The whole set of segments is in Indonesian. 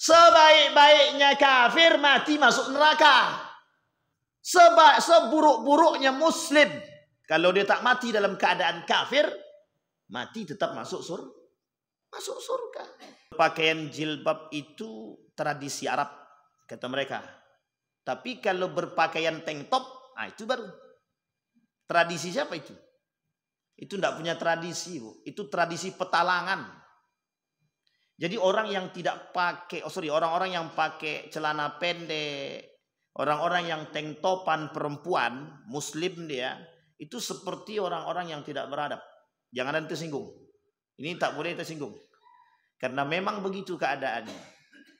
Sebaik-baiknya kafir mati masuk neraka. Sebaik seburuk-buruknya muslim. Kalau dia tak mati dalam keadaan kafir, mati tetap masuk surga. Masuk surga. Pakaian jilbab itu tradisi Arab, kata mereka. Tapi kalau berpakaian tank top, nah itu baru. Tradisi siapa itu? Itu tidak punya tradisi, Bu. Itu tradisi petalangan. Jadi orang yang tidak pakai, oh sorry, orang-orang yang pakai celana pendek, orang-orang yang tank topan perempuan, muslim dia, itu seperti orang-orang yang tidak beradab. Jangan nanti singgung. Ini tak boleh tersinggung. Karena memang begitu keadaannya.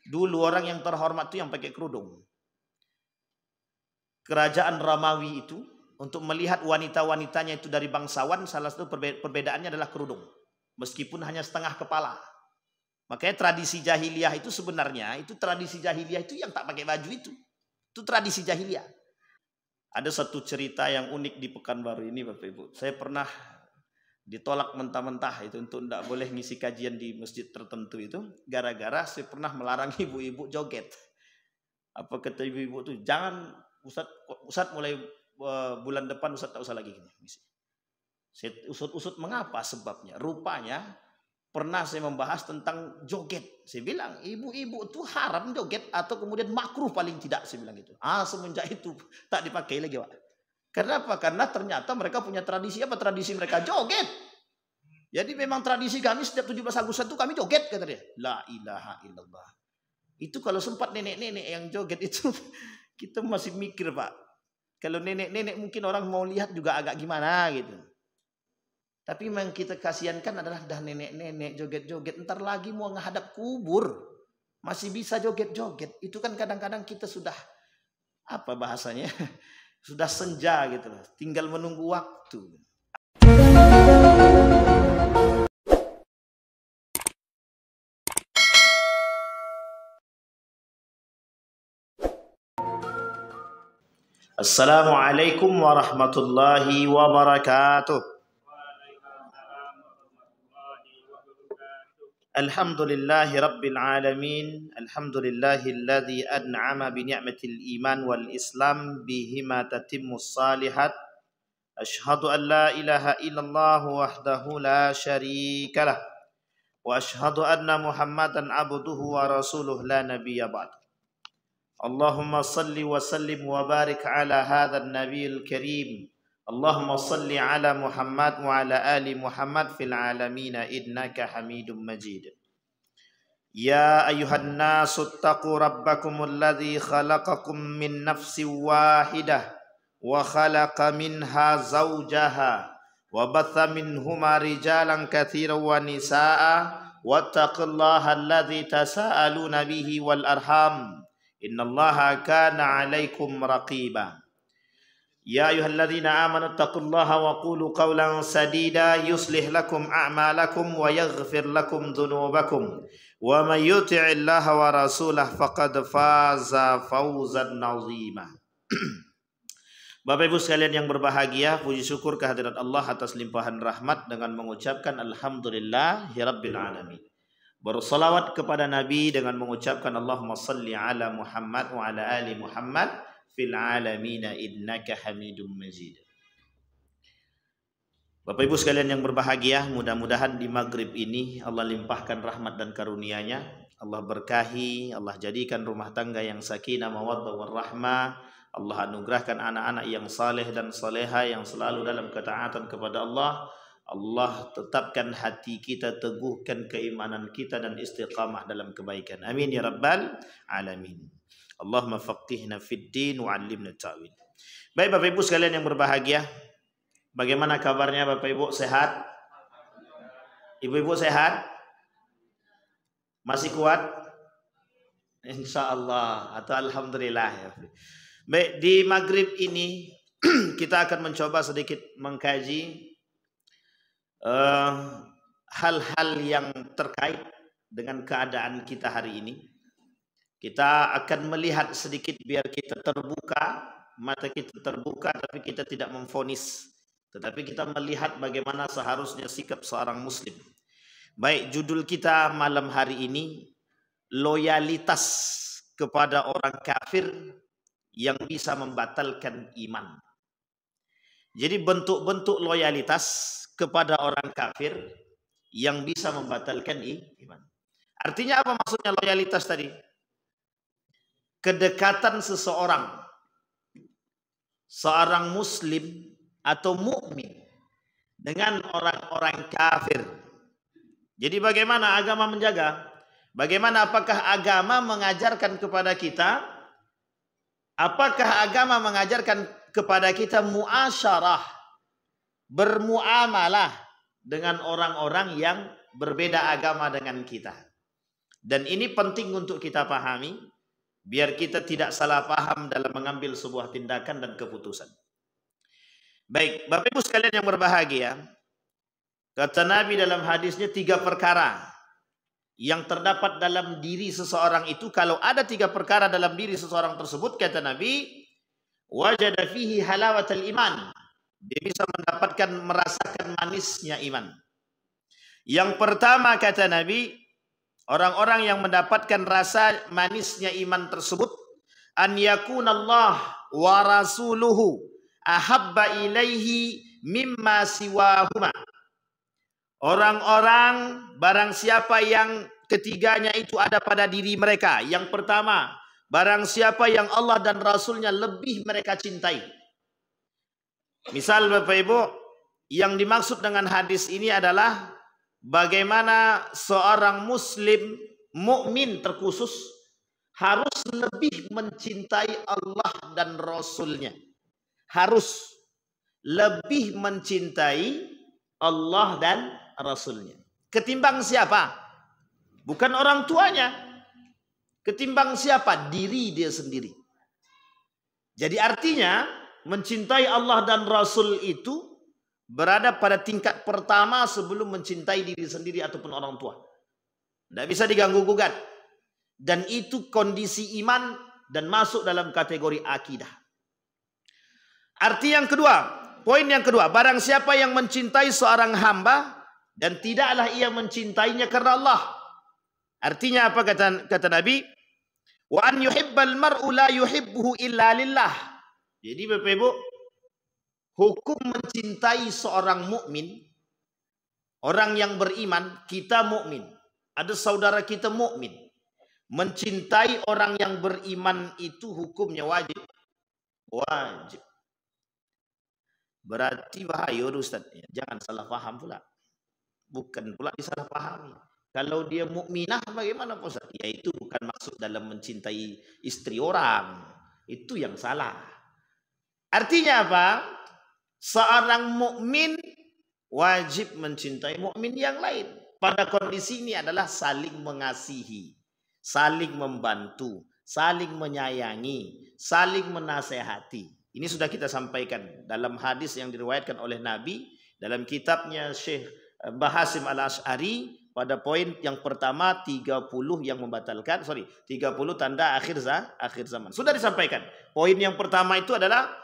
Dulu orang yang terhormat itu yang pakai kerudung. Kerajaan Ramawi itu untuk melihat wanita-wanitanya itu dari bangsawan salah satu perbedaannya adalah kerudung. Meskipun hanya setengah kepala. Makanya tradisi jahiliyah itu sebenarnya itu tradisi jahiliyah itu yang tak pakai baju itu. Itu tradisi jahiliyah. Ada satu cerita yang unik di Pekanbaru ini Bapak Ibu. Saya pernah ditolak mentah-mentah itu untuk tidak boleh ngisi kajian di masjid tertentu itu gara-gara saya pernah melarang ibu-ibu joget. Apa kata ibu-ibu itu jangan Ustaz Ustaz mulai eh, bulan depan Ustaz tak usah lagi gini. Saya usut-usut mengapa sebabnya? Rupanya Pernah saya membahas tentang joget. Saya bilang, ibu-ibu itu haram joget atau kemudian makruh paling tidak. Saya bilang gitu. Ah, semenjak itu tak dipakai lagi, Pak. Kenapa? Karena ternyata mereka punya tradisi apa? Tradisi mereka joget. Jadi memang tradisi kami setiap 17 Agustus itu kami joget kata dia. La ilaha illallah. Itu kalau sempat nenek-nenek yang joget itu kita masih mikir, Pak. Kalau nenek-nenek mungkin orang mau lihat juga agak gimana gitu. Tapi yang kita kasihankan adalah dah nenek-nenek joget-joget. Ntar lagi mau menghadap kubur. Masih bisa joget-joget. Itu kan kadang-kadang kita sudah, apa bahasanya, sudah senja gitu Tinggal menunggu waktu. Assalamualaikum warahmatullahi wabarakatuh. الحمد لله رب العالمين الحمد لله الذي أنعم بنعمة الإيمان والإسلام بهما تتم الصالحات أشهد أن لا إله إلا الله وحده لا شريك له وأشهد أن محمدا عبده ورسوله لا نبي بعد اللهم صل وسلم وبارك على هذا النبي الكريم اللهم صل على محمد وعلى آل محمد في العالمين إنك حميد مجيد يا أيها الناس اتقوا ربكم الذي خلقكم من نفس واحدة وخلق منها زوجها وبث منهما رجالا كثيرا ونساء واتقوا الله الذي تساءلون به والأرحام إن الله كان عليكم رقيباً يا أيها الذين آمنوا اتقوا الله وقولوا قولا سديدا يصلح لكم أعمالكم ويغفر لكم ذنوبكم ومن يطع الله ورسوله فقد فاز فوزا عظيما Bapak Ibu sekalian yang berbahagia, puji syukur kehadirat Allah atas limpahan rahmat dengan mengucapkan Alhamdulillah ya Rabbil Alamin. Bersalawat kepada Nabi dengan mengucapkan Allahumma salli ala Muhammad wa ala ali Muhammad fil alamin innaka hamidum majid. Bapak Ibu sekalian yang berbahagia, mudah-mudahan di maghrib ini Allah limpahkan rahmat dan karunia-Nya, Allah berkahi, Allah jadikan rumah tangga yang sakinah mawaddah warahmah, Allah anugerahkan anak-anak yang saleh dan saleha yang selalu dalam ketaatan kepada Allah. Allah tetapkan hati kita, teguhkan keimanan kita dan istiqamah dalam kebaikan. Amin ya rabbal alamin. Allahumma faqihna fid din wa alimna ta'wil. Baik Bapak Ibu sekalian yang berbahagia, bagaimana kabarnya Bapak Ibu sehat? Ibu-ibu sehat? Masih kuat? Insya Allah atau Alhamdulillah. Ya. Baik, di maghrib ini kita akan mencoba sedikit mengkaji eh, hal-hal uh, hal -hal yang terkait dengan keadaan kita hari ini. Kita akan melihat sedikit biar kita terbuka, mata kita terbuka tapi kita tidak memfonis. Tetapi kita melihat bagaimana seharusnya sikap seorang muslim. Baik, judul kita malam hari ini loyalitas kepada orang kafir yang bisa membatalkan iman. Jadi bentuk-bentuk loyalitas kepada orang kafir yang bisa membatalkan iman. Artinya apa maksudnya loyalitas tadi? kedekatan seseorang seorang muslim atau mukmin dengan orang-orang kafir. Jadi bagaimana agama menjaga? Bagaimana apakah agama mengajarkan kepada kita? Apakah agama mengajarkan kepada kita muasyarah bermuamalah dengan orang-orang yang berbeda agama dengan kita? Dan ini penting untuk kita pahami biar kita tidak salah paham dalam mengambil sebuah tindakan dan keputusan. Baik, Bapak Ibu sekalian yang berbahagia, kata Nabi dalam hadisnya tiga perkara yang terdapat dalam diri seseorang itu kalau ada tiga perkara dalam diri seseorang tersebut kata Nabi wajada fihi halawatul iman dia bisa mendapatkan merasakan manisnya iman yang pertama kata Nabi Orang-orang yang mendapatkan rasa manisnya iman tersebut an yakunallah wa rasuluhu ahabba ilaihi mimma siwahuma. Orang-orang barang siapa yang ketiganya itu ada pada diri mereka. Yang pertama, barang siapa yang Allah dan Rasulnya lebih mereka cintai. Misal Bapak Ibu, yang dimaksud dengan hadis ini adalah bagaimana seorang muslim mukmin terkhusus harus lebih mencintai Allah dan Rasulnya. Harus lebih mencintai Allah dan Rasulnya. Ketimbang siapa? Bukan orang tuanya. Ketimbang siapa? Diri dia sendiri. Jadi artinya mencintai Allah dan Rasul itu berada pada tingkat pertama sebelum mencintai diri sendiri ataupun orang tua. Tidak bisa diganggu gugat. Dan itu kondisi iman dan masuk dalam kategori akidah. Arti yang kedua, poin yang kedua, barang siapa yang mencintai seorang hamba dan tidaklah ia mencintainya karena Allah. Artinya apa kata kata Nabi? Wa an yuhibbal mar'u la yuhibbuhu illa lillah. Jadi Bapak Ibu, hukum mencintai seorang mukmin, orang yang beriman, kita mukmin. Ada saudara kita mukmin. Mencintai orang yang beriman itu hukumnya wajib. Wajib. Berarti bahaya Ustaz. Ya, jangan salah paham pula. Bukan pula disalahpahami. Kalau dia mukminah bagaimana Ustaz? Ya itu bukan maksud dalam mencintai istri orang. Itu yang salah. Artinya apa? seorang mukmin wajib mencintai mukmin yang lain. Pada kondisi ini adalah saling mengasihi, saling membantu, saling menyayangi, saling menasehati. Ini sudah kita sampaikan dalam hadis yang diriwayatkan oleh Nabi dalam kitabnya Syekh Bahasim Al-Asy'ari pada poin yang pertama 30 yang membatalkan sorry 30 tanda akhir za, akhir zaman sudah disampaikan poin yang pertama itu adalah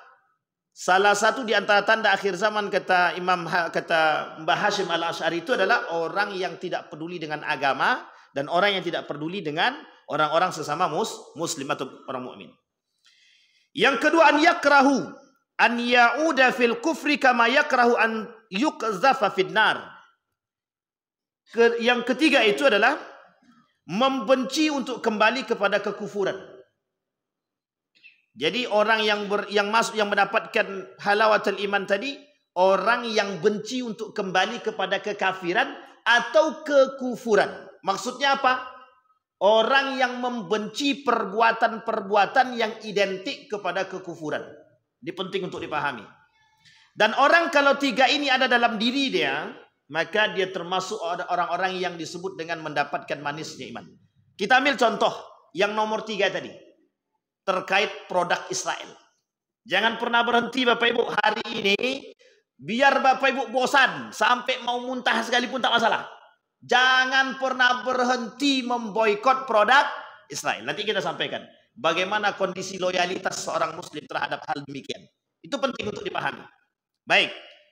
Salah satu di antara tanda akhir zaman kata Imam ha, kata Mbah Hashim Al Asyari itu adalah orang yang tidak peduli dengan agama dan orang yang tidak peduli dengan orang-orang sesama mus, muslim atau orang mukmin. Yang kedua an yakrahu an yauda fil kufri kama yakrahu an yukzafa fid nar. Yang ketiga itu adalah membenci untuk kembali kepada kekufuran. Jadi orang yang ber, yang masuk yang mendapatkan halawatul iman tadi orang yang benci untuk kembali kepada kekafiran atau kekufuran. Maksudnya apa? Orang yang membenci perbuatan-perbuatan yang identik kepada kekufuran. Ini penting untuk dipahami. Dan orang kalau tiga ini ada dalam diri dia, maka dia termasuk orang-orang yang disebut dengan mendapatkan manisnya iman. Kita ambil contoh yang nomor tiga tadi terkait produk Israel. Jangan pernah berhenti Bapak Ibu hari ini. Biar Bapak Ibu bosan sampai mau muntah sekalipun tak masalah. Jangan pernah berhenti memboikot produk Israel. Nanti kita sampaikan bagaimana kondisi loyalitas seorang muslim terhadap hal demikian. Itu penting untuk dipahami. Baik,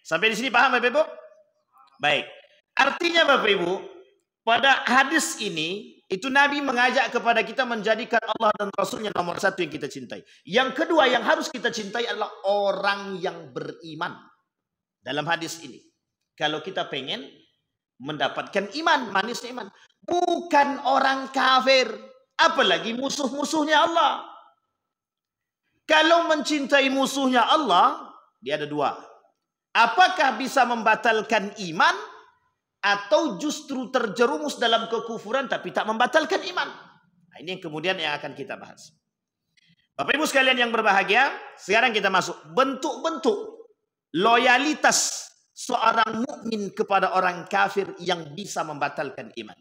sampai di sini paham Bapak Ibu? Baik. Artinya Bapak Ibu, pada hadis ini Itu Nabi mengajak kepada kita menjadikan Allah dan Rasulnya nomor satu yang kita cintai. Yang kedua yang harus kita cintai adalah orang yang beriman. Dalam hadis ini. Kalau kita pengen mendapatkan iman, manis iman. Bukan orang kafir. Apalagi musuh-musuhnya Allah. Kalau mencintai musuhnya Allah, dia ada dua. Apakah bisa membatalkan iman? Iman. atau justru terjerumus dalam kekufuran tapi tak membatalkan iman. Nah, ini yang kemudian yang akan kita bahas. Bapak Ibu sekalian yang berbahagia, sekarang kita masuk bentuk-bentuk loyalitas seorang mukmin kepada orang kafir yang bisa membatalkan iman.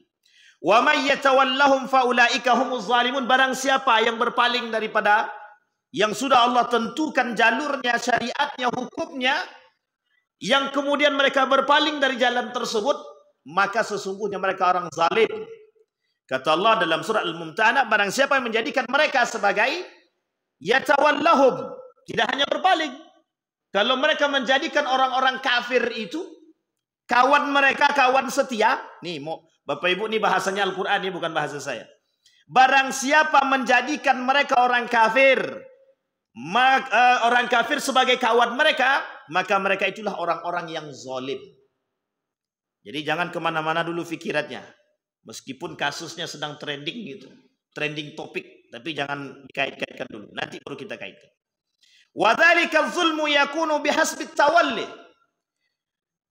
Wa may yatawallahum faulaika humuz zalimun. Barang siapa yang berpaling daripada yang sudah Allah tentukan jalurnya, syariatnya, hukumnya yang kemudian mereka berpaling dari jalan tersebut maka sesungguhnya mereka orang zalim. Kata Allah dalam surah Al-Mumtahana, barang siapa yang menjadikan mereka sebagai yatawallahum, tidak hanya berpaling. Kalau mereka menjadikan orang-orang kafir itu kawan mereka, kawan setia. Nih, mau Bapak Ibu ini bahasanya Al-Qur'an ini bukan bahasa saya. Barang siapa menjadikan mereka orang kafir, mak, uh, orang kafir sebagai kawan mereka, maka mereka itulah orang-orang yang zalim. Jadi jangan kemana-mana dulu pikirannya. Meskipun kasusnya sedang trending gitu. Trending topik. Tapi jangan dikait-kaitkan dulu. Nanti perlu kita kaitkan. Wadhalika zulmu yakunu bihasbit tawalli.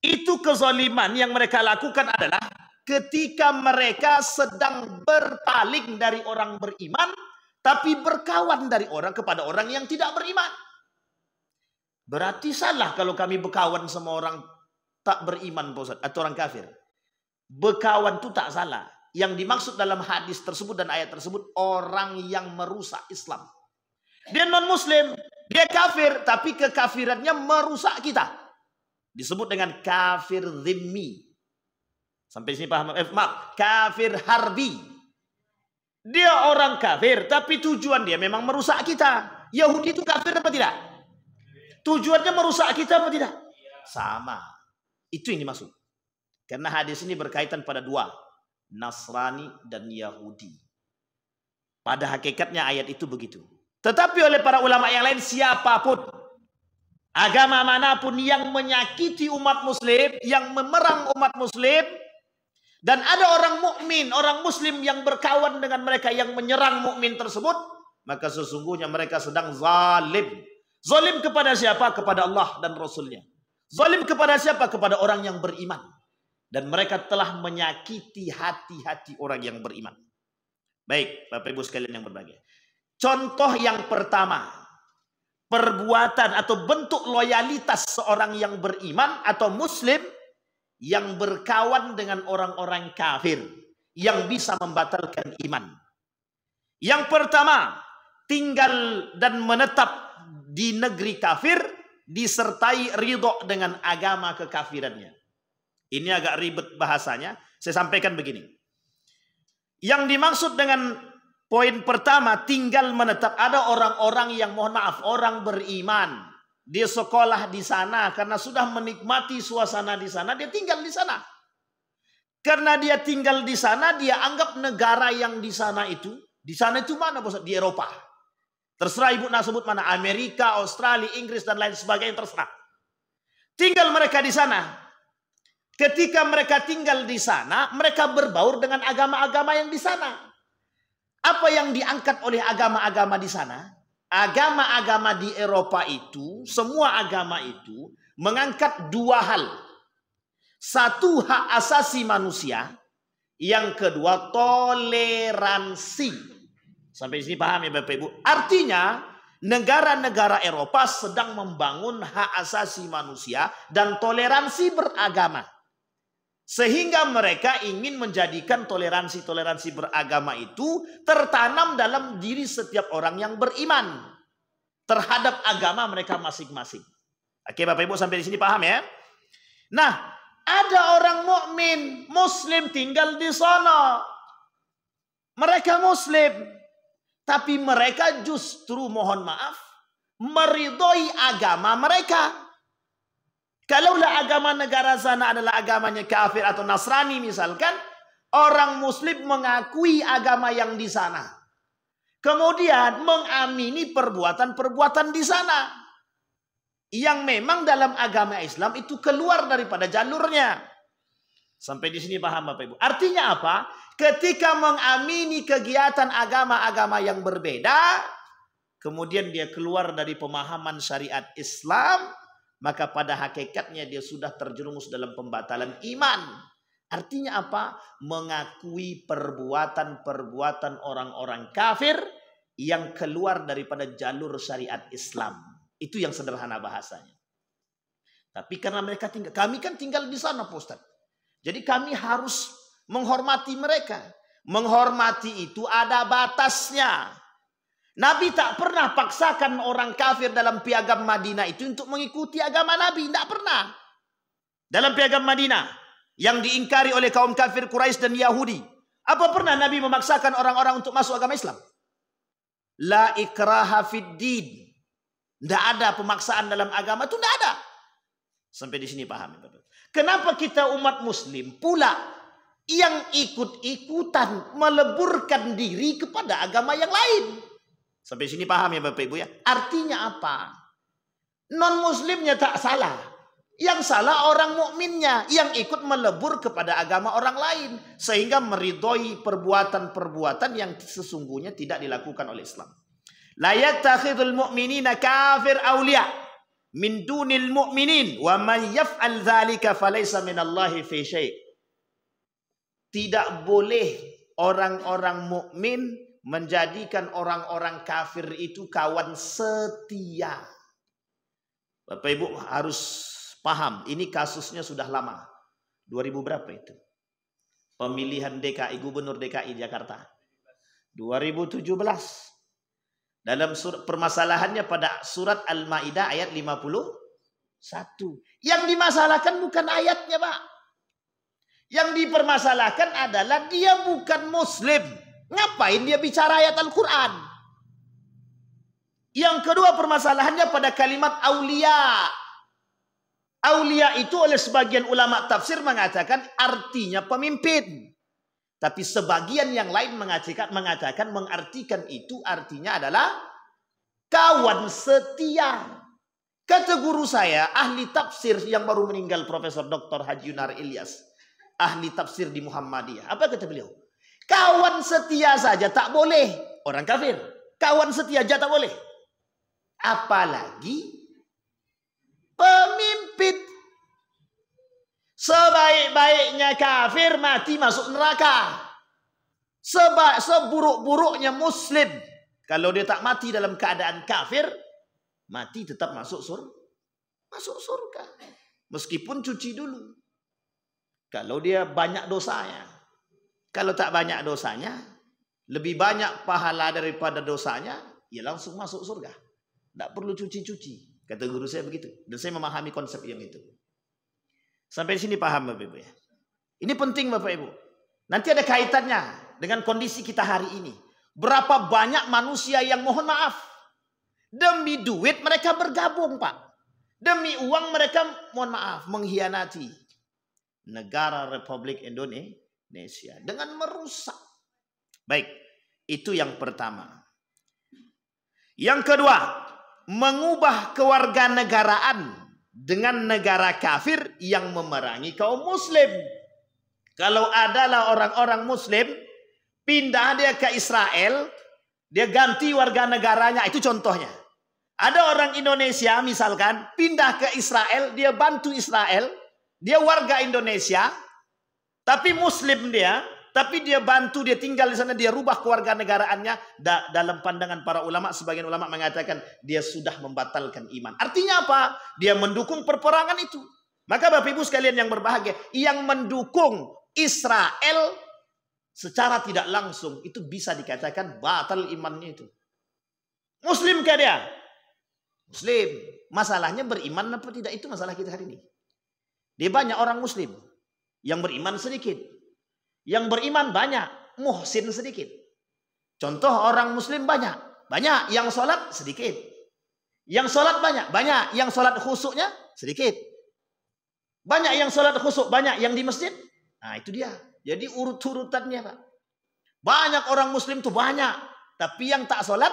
Itu kezaliman yang mereka lakukan adalah ketika mereka sedang berpaling dari orang beriman tapi berkawan dari orang kepada orang yang tidak beriman. Berarti salah kalau kami berkawan sama orang tak beriman Pak Ustaz, atau orang kafir. Bekawan itu tak salah. Yang dimaksud dalam hadis tersebut dan ayat tersebut orang yang merusak Islam. Dia non muslim, dia kafir tapi kekafirannya merusak kita. Disebut dengan kafir zimmi. Sampai sini paham? Eh, maaf, kafir harbi. Dia orang kafir tapi tujuan dia memang merusak kita. Yahudi itu kafir apa tidak? Tujuannya merusak kita apa tidak? Sama. Itu yang dimaksud. Karena hadis ini berkaitan pada dua. Nasrani dan Yahudi. Pada hakikatnya ayat itu begitu. Tetapi oleh para ulama yang lain siapapun. Agama manapun yang menyakiti umat muslim. Yang memerang umat muslim. Dan ada orang mukmin, orang muslim yang berkawan dengan mereka yang menyerang mukmin tersebut, maka sesungguhnya mereka sedang zalim. Zalim kepada siapa? Kepada Allah dan Rasulnya. Zalim kepada siapa? Kepada orang yang beriman. Dan mereka telah menyakiti hati-hati orang yang beriman. Baik, Bapak Ibu sekalian yang berbahagia. Contoh yang pertama, perbuatan atau bentuk loyalitas seorang yang beriman atau muslim yang berkawan dengan orang-orang kafir yang bisa membatalkan iman. Yang pertama, tinggal dan menetap di negeri kafir disertai ridho dengan agama kekafirannya. Ini agak ribet bahasanya. Saya sampaikan begini. Yang dimaksud dengan poin pertama tinggal menetap. Ada orang-orang yang mohon maaf, orang beriman. Dia sekolah di sana karena sudah menikmati suasana di sana, dia tinggal di sana. Karena dia tinggal di sana, dia anggap negara yang di sana itu, di sana itu mana Di Eropa. Terserah ibu nak sebut mana, Amerika, Australia, Inggris, dan lain sebagainya, terserah. Tinggal mereka di sana. Ketika mereka tinggal di sana, mereka berbaur dengan agama-agama yang di sana. Apa yang diangkat oleh agama-agama di sana? Agama-agama di Eropa itu, semua agama itu mengangkat dua hal. Satu hak asasi manusia, yang kedua toleransi Sampai sini paham ya Bapak Ibu? Artinya negara-negara Eropa sedang membangun hak asasi manusia dan toleransi beragama. Sehingga mereka ingin menjadikan toleransi-toleransi beragama itu tertanam dalam diri setiap orang yang beriman. Terhadap agama mereka masing-masing. Oke Bapak Ibu sampai di sini paham ya? Nah ada orang mukmin muslim tinggal di sana. Mereka muslim tapi mereka justru mohon maaf meridoi agama mereka. Kalaulah agama negara sana adalah agamanya kafir atau Nasrani misalkan, orang muslim mengakui agama yang di sana. Kemudian mengamini perbuatan-perbuatan di sana. Yang memang dalam agama Islam itu keluar daripada jalurnya. Sampai di sini paham Bapak Ibu. Artinya apa? ketika mengamini kegiatan agama-agama yang berbeda, kemudian dia keluar dari pemahaman syariat Islam, maka pada hakikatnya dia sudah terjerumus dalam pembatalan iman. Artinya apa? Mengakui perbuatan-perbuatan orang-orang kafir yang keluar daripada jalur syariat Islam. Itu yang sederhana bahasanya. Tapi karena mereka tinggal, kami kan tinggal di sana Pak Ustaz. Jadi kami harus menghormati mereka. Menghormati itu ada batasnya. Nabi tak pernah paksakan orang kafir dalam piagam Madinah itu untuk mengikuti agama Nabi. Tidak pernah. Dalam piagam Madinah yang diingkari oleh kaum kafir Quraisy dan Yahudi. Apa pernah Nabi memaksakan orang-orang untuk masuk agama Islam? La ikraha fid din. Tidak ada pemaksaan dalam agama itu tidak ada. Sampai di sini paham. Kenapa kita umat muslim pula yang ikut-ikutan meleburkan diri kepada agama yang lain. Sampai sini paham ya Bapak Ibu ya? Artinya apa? Non muslimnya tak salah. Yang salah orang mukminnya yang ikut melebur kepada agama orang lain sehingga meridhoi perbuatan-perbuatan yang sesungguhnya tidak dilakukan oleh Islam. La yattakhidul mu'minina kafir awliya min dunil mu'minin wa man yaf'al dzalika falaysa Allahi fi syai' tidak boleh orang-orang mukmin menjadikan orang-orang kafir itu kawan setia. Bapak Ibu harus paham, ini kasusnya sudah lama. 2000 berapa itu? Pemilihan DKI Gubernur DKI Jakarta. 2017. Dalam surat, permasalahannya pada surat Al-Maidah ayat 51. Yang dimasalahkan bukan ayatnya, Pak. Yang dipermasalahkan adalah dia bukan muslim. Ngapain dia bicara ayat Al-Quran? Yang kedua permasalahannya pada kalimat aulia. Aulia itu oleh sebagian ulama tafsir mengatakan artinya pemimpin. Tapi sebagian yang lain mengatakan, mengatakan mengartikan itu artinya adalah kawan setia. Kata guru saya, ahli tafsir yang baru meninggal Profesor Dr. Haji Yunar Ilyas ahli tafsir di Muhammadiyah. Apa kata beliau? Kawan setia saja tak boleh. Orang kafir. Kawan setia saja tak boleh. Apalagi pemimpin. Sebaik-baiknya kafir mati masuk neraka. sebaik seburuk-buruknya muslim. Kalau dia tak mati dalam keadaan kafir. Mati tetap masuk surga. Masuk surga. Meskipun cuci dulu. Kalau dia banyak dosanya. Kalau tak banyak dosanya, lebih banyak pahala daripada dosanya, ia ya langsung masuk surga. Tak perlu cuci-cuci. Kata guru saya begitu. Dan saya memahami konsep yang itu. Sampai sini paham Bapak Ibu ya. Ini penting Bapak Ibu. Nanti ada kaitannya dengan kondisi kita hari ini. Berapa banyak manusia yang mohon maaf. Demi duit mereka bergabung Pak. Demi uang mereka mohon maaf mengkhianati negara Republik Indonesia dengan merusak. Baik, itu yang pertama. Yang kedua, mengubah kewarganegaraan dengan negara kafir yang memerangi kaum muslim. Kalau adalah orang-orang muslim pindah dia ke Israel, dia ganti warga negaranya, itu contohnya. Ada orang Indonesia misalkan pindah ke Israel, dia bantu Israel, dia warga Indonesia, tapi Muslim dia, tapi dia bantu, dia tinggal di sana, dia rubah kewarganegaraannya da dalam pandangan para ulama. Sebagian ulama mengatakan dia sudah membatalkan iman. Artinya apa? Dia mendukung perperangan itu. Maka Bapak Ibu sekalian yang berbahagia, yang mendukung Israel secara tidak langsung itu bisa dikatakan batal imannya itu. Muslim kah dia? Muslim. Masalahnya beriman apa tidak itu masalah kita hari ini. Di banyak orang muslim. Yang beriman sedikit. Yang beriman banyak. Muhsin sedikit. Contoh orang muslim banyak. Banyak. Yang sholat sedikit. Yang sholat banyak. Banyak. Yang sholat khusuknya sedikit. Banyak yang sholat khusuk. Banyak yang di masjid. Nah itu dia. Jadi urut-urutannya Pak. Banyak orang muslim tuh banyak. Tapi yang tak sholat.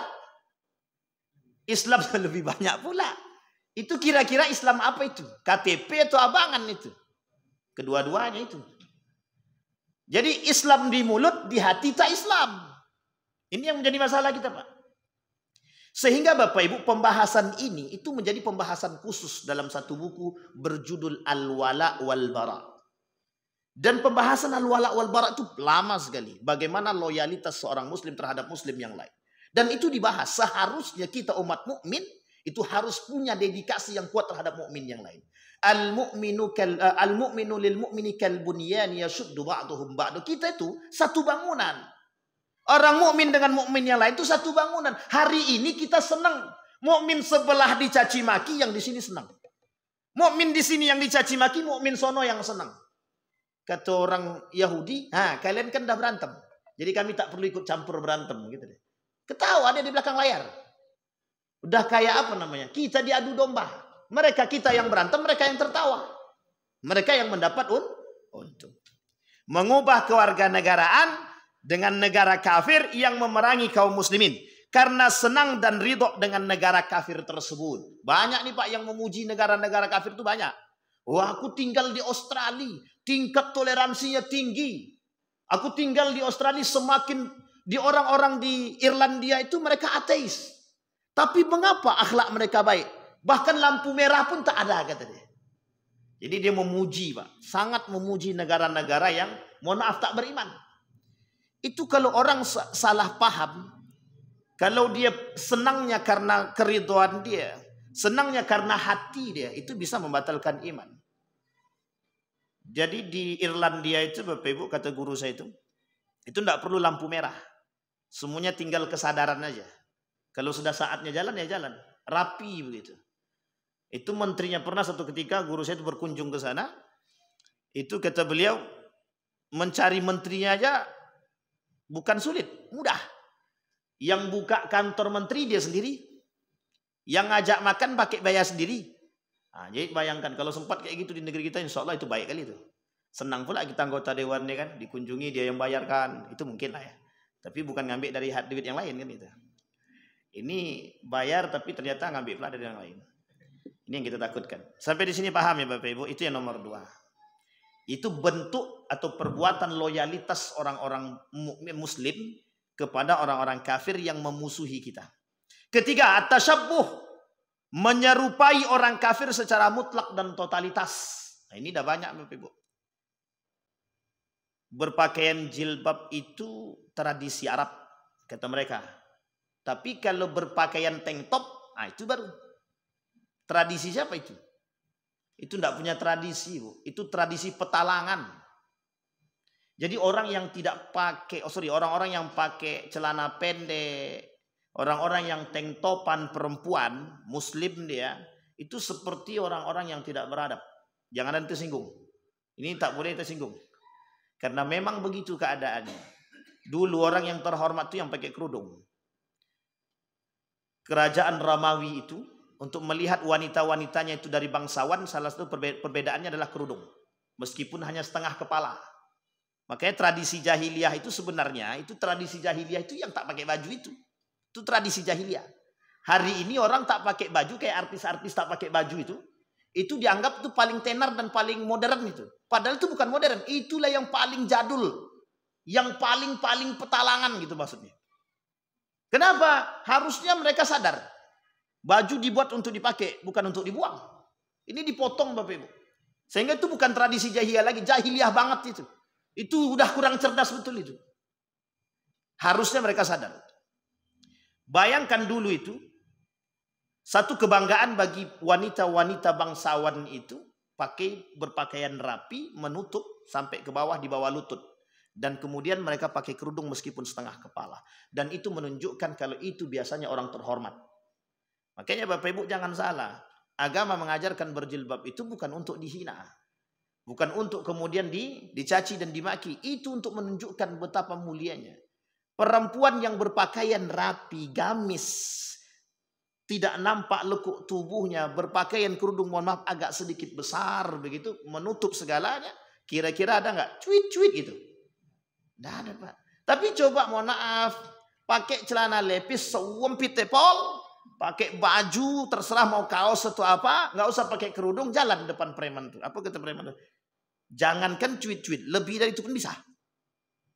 Islam lebih banyak pula. Itu kira-kira Islam apa itu? KTP atau abangan itu? Kedua-duanya itu. Jadi Islam di mulut, di hati tak Islam. Ini yang menjadi masalah kita Pak. Sehingga Bapak Ibu pembahasan ini itu menjadi pembahasan khusus dalam satu buku berjudul Al-Wala wal-Bara. Dan pembahasan Al-Wala wal-Bara itu lama sekali. Bagaimana loyalitas seorang muslim terhadap muslim yang lain. Dan itu dibahas seharusnya kita umat mukmin itu harus punya dedikasi yang kuat terhadap mukmin yang lain. Al mukminu lil mukmini kal eh, bunyan yasuddu ba'duhum ba'du. Kita itu satu bangunan. Orang mukmin dengan mukmin yang lain itu satu bangunan. Hari ini kita senang. Mukmin sebelah dicaci maki yang di sini senang. Mukmin di sini yang dicaci maki, mukmin sono yang senang. Kata orang Yahudi, ha, kalian kan dah berantem. Jadi kami tak perlu ikut campur berantem gitu deh." Ketawa dia di belakang layar. Udah kayak apa namanya? Kita diadu domba. Mereka kita yang berantem, mereka yang tertawa. Mereka yang mendapat un untung. Mengubah kewarganegaraan dengan negara kafir yang memerangi kaum muslimin. Karena senang dan ridho dengan negara kafir tersebut. Banyak nih Pak yang memuji negara-negara kafir itu banyak. Wah aku tinggal di Australia. Tingkat toleransinya tinggi. Aku tinggal di Australia semakin di orang-orang di Irlandia itu mereka ateis. Tapi mengapa akhlak mereka baik? Bahkan lampu merah pun tak ada kata dia. Jadi dia memuji Pak. Sangat memuji negara-negara yang mohon maaf tak beriman. Itu kalau orang salah paham. Kalau dia senangnya karena keriduan dia. Senangnya karena hati dia. Itu bisa membatalkan iman. Jadi di Irlandia itu Bapak Ibu kata guru saya itu. Itu tidak perlu lampu merah. Semuanya tinggal kesadaran aja. Kalau sudah saatnya jalan ya jalan, rapi begitu. Itu menterinya pernah satu ketika guru saya itu berkunjung ke sana. Itu kata beliau mencari menterinya aja bukan sulit, mudah. Yang buka kantor menteri dia sendiri. Yang ngajak makan pakai bayar sendiri. Nah, jadi bayangkan kalau sempat kayak gitu di negeri kita insya Allah itu baik kali itu. Senang pula kita anggota dewan kan dikunjungi dia yang bayarkan itu mungkin lah ya. Tapi bukan ngambil dari hak duit yang lain kan itu. Ini bayar tapi ternyata ngambil pula dari yang lain. Ini yang kita takutkan. Sampai di sini paham ya Bapak Ibu, itu yang nomor dua. Itu bentuk atau perbuatan loyalitas orang-orang muslim kepada orang-orang kafir yang memusuhi kita. Ketiga, atasyabuh. Menyerupai orang kafir secara mutlak dan totalitas. Nah ini dah banyak Bapak Ibu. Berpakaian jilbab itu tradisi Arab, kata mereka. Tapi kalau berpakaian tank top, nah itu baru. Tradisi siapa itu? Itu tidak punya tradisi, Itu tradisi petalangan. Jadi orang yang tidak pakai, oh sorry, orang-orang yang pakai celana pendek, orang-orang yang tank topan perempuan, muslim dia, itu seperti orang-orang yang tidak beradab. Jangan nanti singgung. Ini tak boleh kita singgung Karena memang begitu keadaannya. Dulu orang yang terhormat itu yang pakai kerudung kerajaan Ramawi itu untuk melihat wanita-wanitanya itu dari bangsawan salah satu perbedaannya adalah kerudung meskipun hanya setengah kepala. Makanya tradisi jahiliyah itu sebenarnya itu tradisi jahiliyah itu yang tak pakai baju itu. Itu tradisi jahiliyah. Hari ini orang tak pakai baju kayak artis-artis tak pakai baju itu itu dianggap itu paling tenar dan paling modern itu. Padahal itu bukan modern, itulah yang paling jadul, yang paling-paling petalangan gitu maksudnya. Kenapa? Harusnya mereka sadar. Baju dibuat untuk dipakai, bukan untuk dibuang. Ini dipotong Bapak Ibu. Sehingga itu bukan tradisi jahiliyah lagi, jahiliyah banget itu. Itu udah kurang cerdas betul itu. Harusnya mereka sadar. Bayangkan dulu itu, satu kebanggaan bagi wanita-wanita bangsawan itu, pakai berpakaian rapi, menutup sampai ke bawah di bawah lutut dan kemudian mereka pakai kerudung meskipun setengah kepala. Dan itu menunjukkan kalau itu biasanya orang terhormat. Makanya Bapak Ibu jangan salah. Agama mengajarkan berjilbab itu bukan untuk dihina. Bukan untuk kemudian di, dicaci dan dimaki. Itu untuk menunjukkan betapa mulianya. Perempuan yang berpakaian rapi, gamis. Tidak nampak lekuk tubuhnya. Berpakaian kerudung mohon maaf agak sedikit besar begitu. Menutup segalanya. Kira-kira ada nggak cuit-cuit gitu tidak ada Pak. Tapi coba mohon maaf, pakai celana lepis sewempit tepol, pakai baju terserah mau kaos atau apa, nggak usah pakai kerudung jalan depan preman tuh. Apa kata preman tuh? Jangankan cuit-cuit, lebih dari itu pun bisa.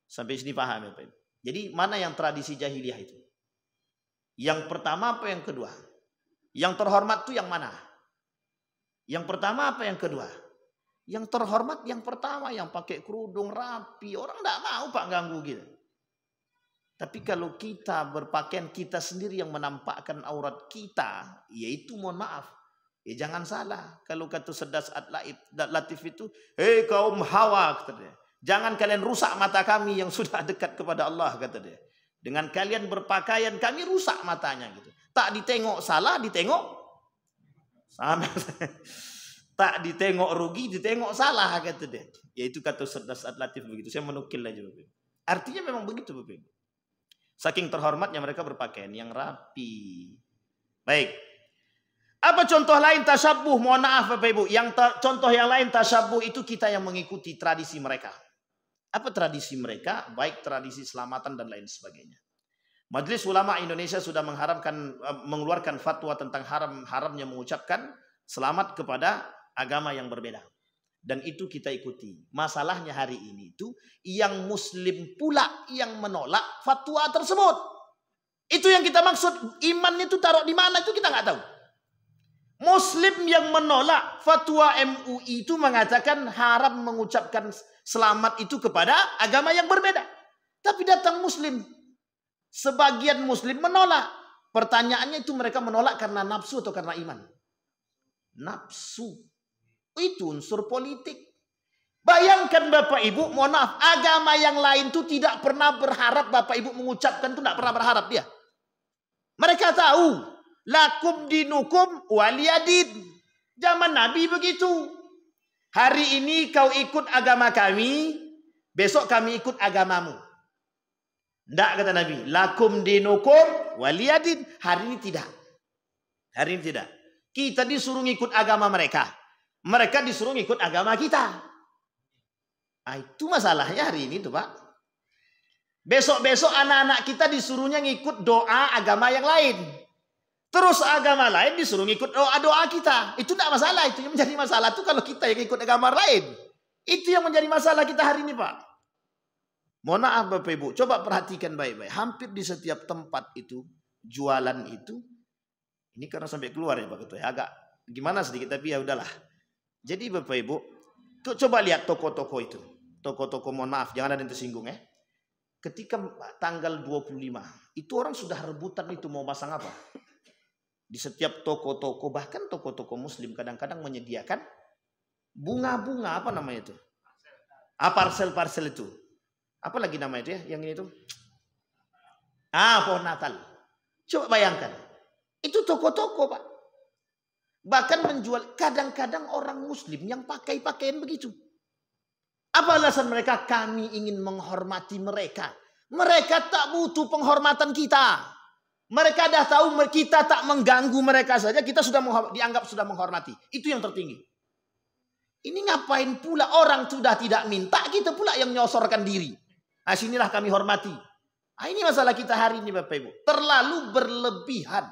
Sampai sini paham ya Pak. Jadi mana yang tradisi jahiliyah itu? Yang pertama apa yang kedua? Yang terhormat itu yang mana? Yang pertama apa yang kedua? Yang terhormat yang pertama yang pakai kerudung rapi. Orang tidak mau Pak ganggu gitu. Tapi kalau kita berpakaian kita sendiri yang menampakkan aurat kita, yaitu mohon maaf. Ya jangan salah. Kalau kata sedas atlaib, latif itu, hei kaum hawa, kata dia. Jangan kalian rusak mata kami yang sudah dekat kepada Allah, kata dia. Dengan kalian berpakaian kami rusak matanya gitu. Tak ditengok salah, ditengok sama. tak ditengok rugi, ditengok salah kata dia. Yaitu kata Ustaz Latif begitu. Saya menukil aja Bapak. Artinya memang begitu Bapak. Saking terhormatnya mereka berpakaian yang rapi. Baik. Apa contoh lain tasabuh? Mohon maaf Bapak Ibu. Yang contoh yang lain tasabuh itu kita yang mengikuti tradisi mereka. Apa tradisi mereka? Baik tradisi selamatan dan lain sebagainya. Majelis Ulama Indonesia sudah mengharamkan eh, mengeluarkan fatwa tentang haram-haramnya mengucapkan selamat kepada agama yang berbeda. Dan itu kita ikuti. Masalahnya hari ini itu yang muslim pula yang menolak fatwa tersebut. Itu yang kita maksud iman itu taruh di mana itu kita nggak tahu. Muslim yang menolak fatwa MUI itu mengatakan haram mengucapkan selamat itu kepada agama yang berbeda. Tapi datang muslim. Sebagian muslim menolak. Pertanyaannya itu mereka menolak karena nafsu atau karena iman? Nafsu. Itu unsur politik. Bayangkan Bapak Ibu, mohon maaf, agama yang lain itu tidak pernah berharap Bapak Ibu mengucapkan tuh tidak pernah berharap dia. Mereka tahu, lakum dinukum waliyadid. Zaman Nabi begitu. Hari ini kau ikut agama kami, besok kami ikut agamamu. Tidak kata Nabi, lakum dinukum waliyadid. Hari ini tidak. Hari ini tidak. Kita disuruh ikut agama mereka. Mereka disuruh ngikut agama kita. Nah, itu masalahnya hari ini tuh Pak. Besok-besok anak-anak kita disuruhnya ngikut doa agama yang lain. Terus agama lain disuruh ngikut doa-doa kita. Itu tidak masalah. Itu yang menjadi masalah itu kalau kita yang ikut agama lain. Itu yang menjadi masalah kita hari ini Pak. Mohon maaf Bapak Ibu, coba perhatikan baik-baik. Hampir di setiap tempat itu, jualan itu, ini karena sampai keluar ya Pak Ketua, ya. agak gimana sedikit tapi ya udahlah. Jadi Bapak Ibu, coba lihat toko-toko itu. Toko-toko mohon maaf, jangan ada yang tersinggung ya. Ketika tanggal 25, itu orang sudah rebutan itu mau pasang apa? Di setiap toko-toko, bahkan toko-toko muslim kadang-kadang menyediakan bunga-bunga apa namanya itu? Ah, parcel-parcel itu. Apa lagi nama itu ya? Yang ini itu? Ah, pohon Natal. Coba bayangkan. Itu toko-toko, Pak. Bahkan menjual kadang-kadang orang muslim yang pakai pakaian begitu. Apa alasan mereka? Kami ingin menghormati mereka. Mereka tak butuh penghormatan kita. Mereka dah tahu kita tak mengganggu mereka saja. Kita sudah dianggap sudah menghormati. Itu yang tertinggi. Ini ngapain pula orang sudah tidak minta. Kita pula yang nyosorkan diri. Nah sinilah kami hormati. Nah, ini masalah kita hari ini Bapak Ibu. Terlalu berlebihan.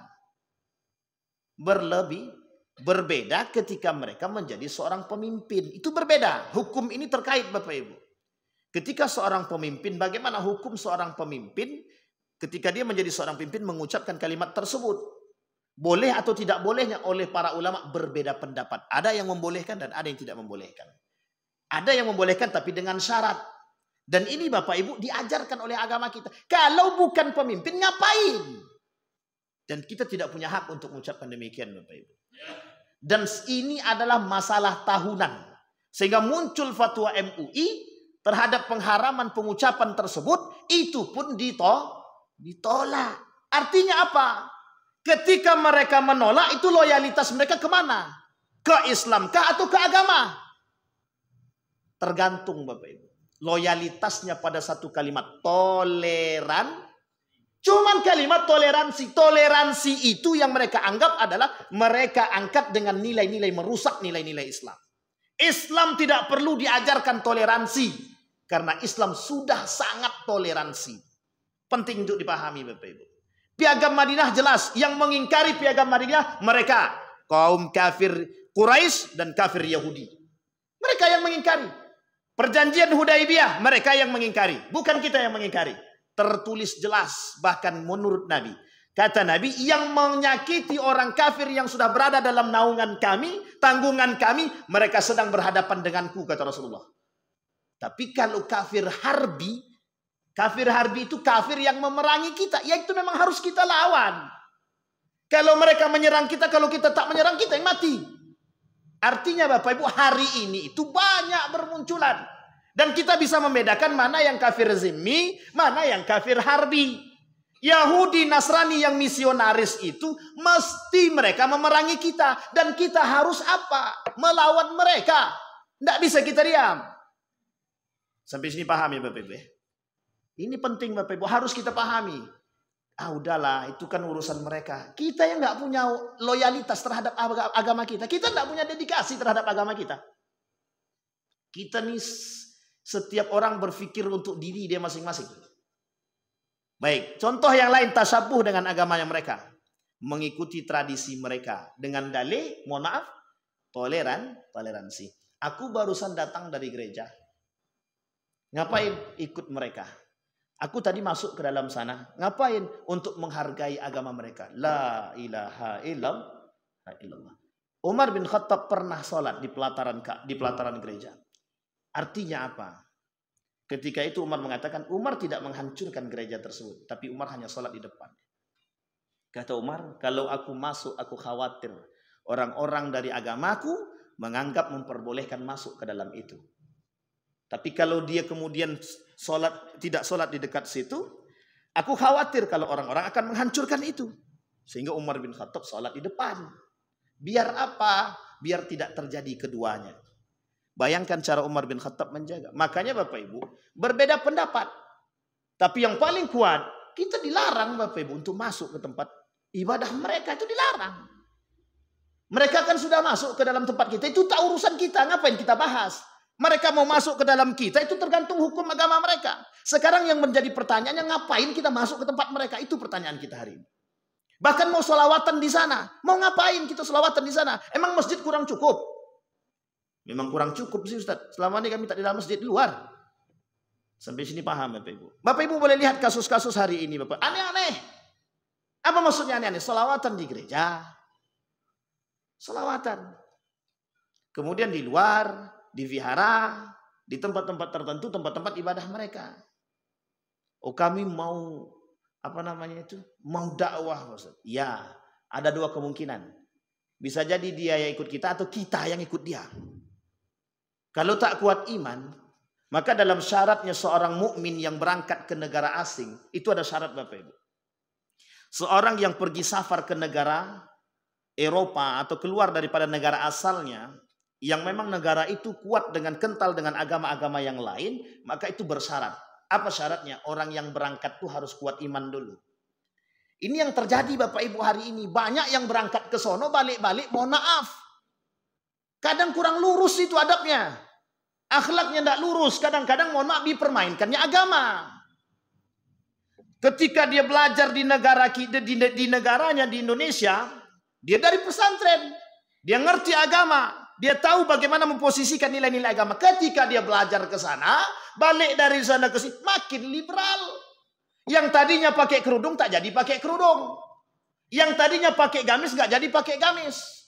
Berlebih, Berbeda ketika mereka menjadi seorang pemimpin. Itu berbeda. Hukum ini terkait Bapak Ibu. Ketika seorang pemimpin, bagaimana hukum seorang pemimpin ketika dia menjadi seorang pemimpin mengucapkan kalimat tersebut. Boleh atau tidak bolehnya oleh para ulama berbeda pendapat. Ada yang membolehkan dan ada yang tidak membolehkan. Ada yang membolehkan tapi dengan syarat. Dan ini Bapak Ibu diajarkan oleh agama kita. Kalau bukan pemimpin ngapain? Dan kita tidak punya hak untuk mengucapkan demikian Bapak Ibu. Dan ini adalah masalah tahunan. Sehingga muncul fatwa MUI terhadap pengharaman pengucapan tersebut itu pun dito, ditolak. Artinya apa? Ketika mereka menolak itu loyalitas mereka kemana? Ke Islam kah atau ke agama? Tergantung Bapak Ibu. Loyalitasnya pada satu kalimat toleran Cuman kalimat toleransi. Toleransi itu yang mereka anggap adalah mereka angkat dengan nilai-nilai merusak nilai-nilai Islam. Islam tidak perlu diajarkan toleransi. Karena Islam sudah sangat toleransi. Penting untuk dipahami Bapak Ibu. Piagam Madinah jelas. Yang mengingkari piagam Madinah mereka. Kaum kafir Quraisy dan kafir Yahudi. Mereka yang mengingkari. Perjanjian Hudaibiyah mereka yang mengingkari. Bukan kita yang mengingkari tertulis jelas bahkan menurut Nabi. Kata Nabi, yang menyakiti orang kafir yang sudah berada dalam naungan kami, tanggungan kami, mereka sedang berhadapan denganku, kata Rasulullah. Tapi kalau kafir harbi, kafir harbi itu kafir yang memerangi kita, ya itu memang harus kita lawan. Kalau mereka menyerang kita, kalau kita tak menyerang kita yang mati. Artinya Bapak Ibu, hari ini itu banyak bermunculan dan kita bisa membedakan mana yang kafir zimmi, mana yang kafir harbi. Yahudi Nasrani yang misionaris itu mesti mereka memerangi kita dan kita harus apa? Melawan mereka. Tidak bisa kita diam. Sampai sini pahami, ya Bapak Ibu. Ya? Ini penting Bapak Ibu harus kita pahami. Ah udahlah itu kan urusan mereka. Kita yang nggak punya loyalitas terhadap agama kita. Kita nggak punya dedikasi terhadap agama kita. Kita nih setiap orang berpikir untuk diri dia masing-masing. Baik, contoh yang lain tasabuh dengan agamanya mereka. Mengikuti tradisi mereka. Dengan dalih, mohon maaf, toleran, toleransi. Aku barusan datang dari gereja. Ngapain ikut mereka? Aku tadi masuk ke dalam sana. Ngapain? Untuk menghargai agama mereka. La ilaha illallah. Umar bin Khattab pernah sholat di pelataran di pelataran gereja. Artinya apa? Ketika itu Umar mengatakan, Umar tidak menghancurkan gereja tersebut, tapi Umar hanya sholat di depan. Kata Umar, kalau aku masuk, aku khawatir orang-orang dari agamaku menganggap memperbolehkan masuk ke dalam itu. Tapi kalau dia kemudian sholat, tidak sholat di dekat situ, aku khawatir kalau orang-orang akan menghancurkan itu. Sehingga Umar bin Khattab sholat di depan. Biar apa? Biar tidak terjadi keduanya. Bayangkan cara Umar bin Khattab menjaga. Makanya Bapak Ibu, berbeda pendapat. Tapi yang paling kuat, kita dilarang Bapak Ibu untuk masuk ke tempat ibadah mereka itu dilarang. Mereka kan sudah masuk ke dalam tempat kita, itu tak urusan kita, ngapain kita bahas? Mereka mau masuk ke dalam kita, itu tergantung hukum agama mereka. Sekarang yang menjadi pertanyaannya, ngapain kita masuk ke tempat mereka? Itu pertanyaan kita hari ini. Bahkan mau selawatan di sana, mau ngapain kita selawatan di sana? Emang masjid kurang cukup? Memang kurang cukup sih Ustaz. Selama ini kami tak di dalam masjid, di luar. Sampai sini paham Bapak Ibu. Bapak Ibu boleh lihat kasus-kasus hari ini Bapak. Aneh-aneh. Apa maksudnya aneh-aneh? Salawatan di gereja. Salawatan. Kemudian di luar, di vihara, di tempat-tempat tertentu, tempat-tempat ibadah mereka. Oh kami mau apa namanya itu? Mau dakwah maksud. Ya, ada dua kemungkinan. Bisa jadi dia yang ikut kita atau kita yang ikut dia. Kalau tak kuat iman, maka dalam syaratnya seorang mukmin yang berangkat ke negara asing, itu ada syarat Bapak Ibu. Seorang yang pergi safar ke negara Eropa atau keluar daripada negara asalnya, yang memang negara itu kuat dengan kental dengan agama-agama yang lain, maka itu bersyarat. Apa syaratnya? Orang yang berangkat itu harus kuat iman dulu. Ini yang terjadi Bapak Ibu hari ini. Banyak yang berangkat ke sono balik-balik mohon maaf. Kadang kurang lurus itu adabnya. Akhlaknya tidak lurus. Kadang-kadang mohon maaf dipermainkannya agama. Ketika dia belajar di negara di, di negaranya di Indonesia, dia dari pesantren, dia ngerti agama, dia tahu bagaimana memposisikan nilai-nilai agama. Ketika dia belajar ke sana, balik dari sana ke sini, makin liberal. Yang tadinya pakai kerudung tak jadi pakai kerudung. Yang tadinya pakai gamis nggak jadi pakai gamis.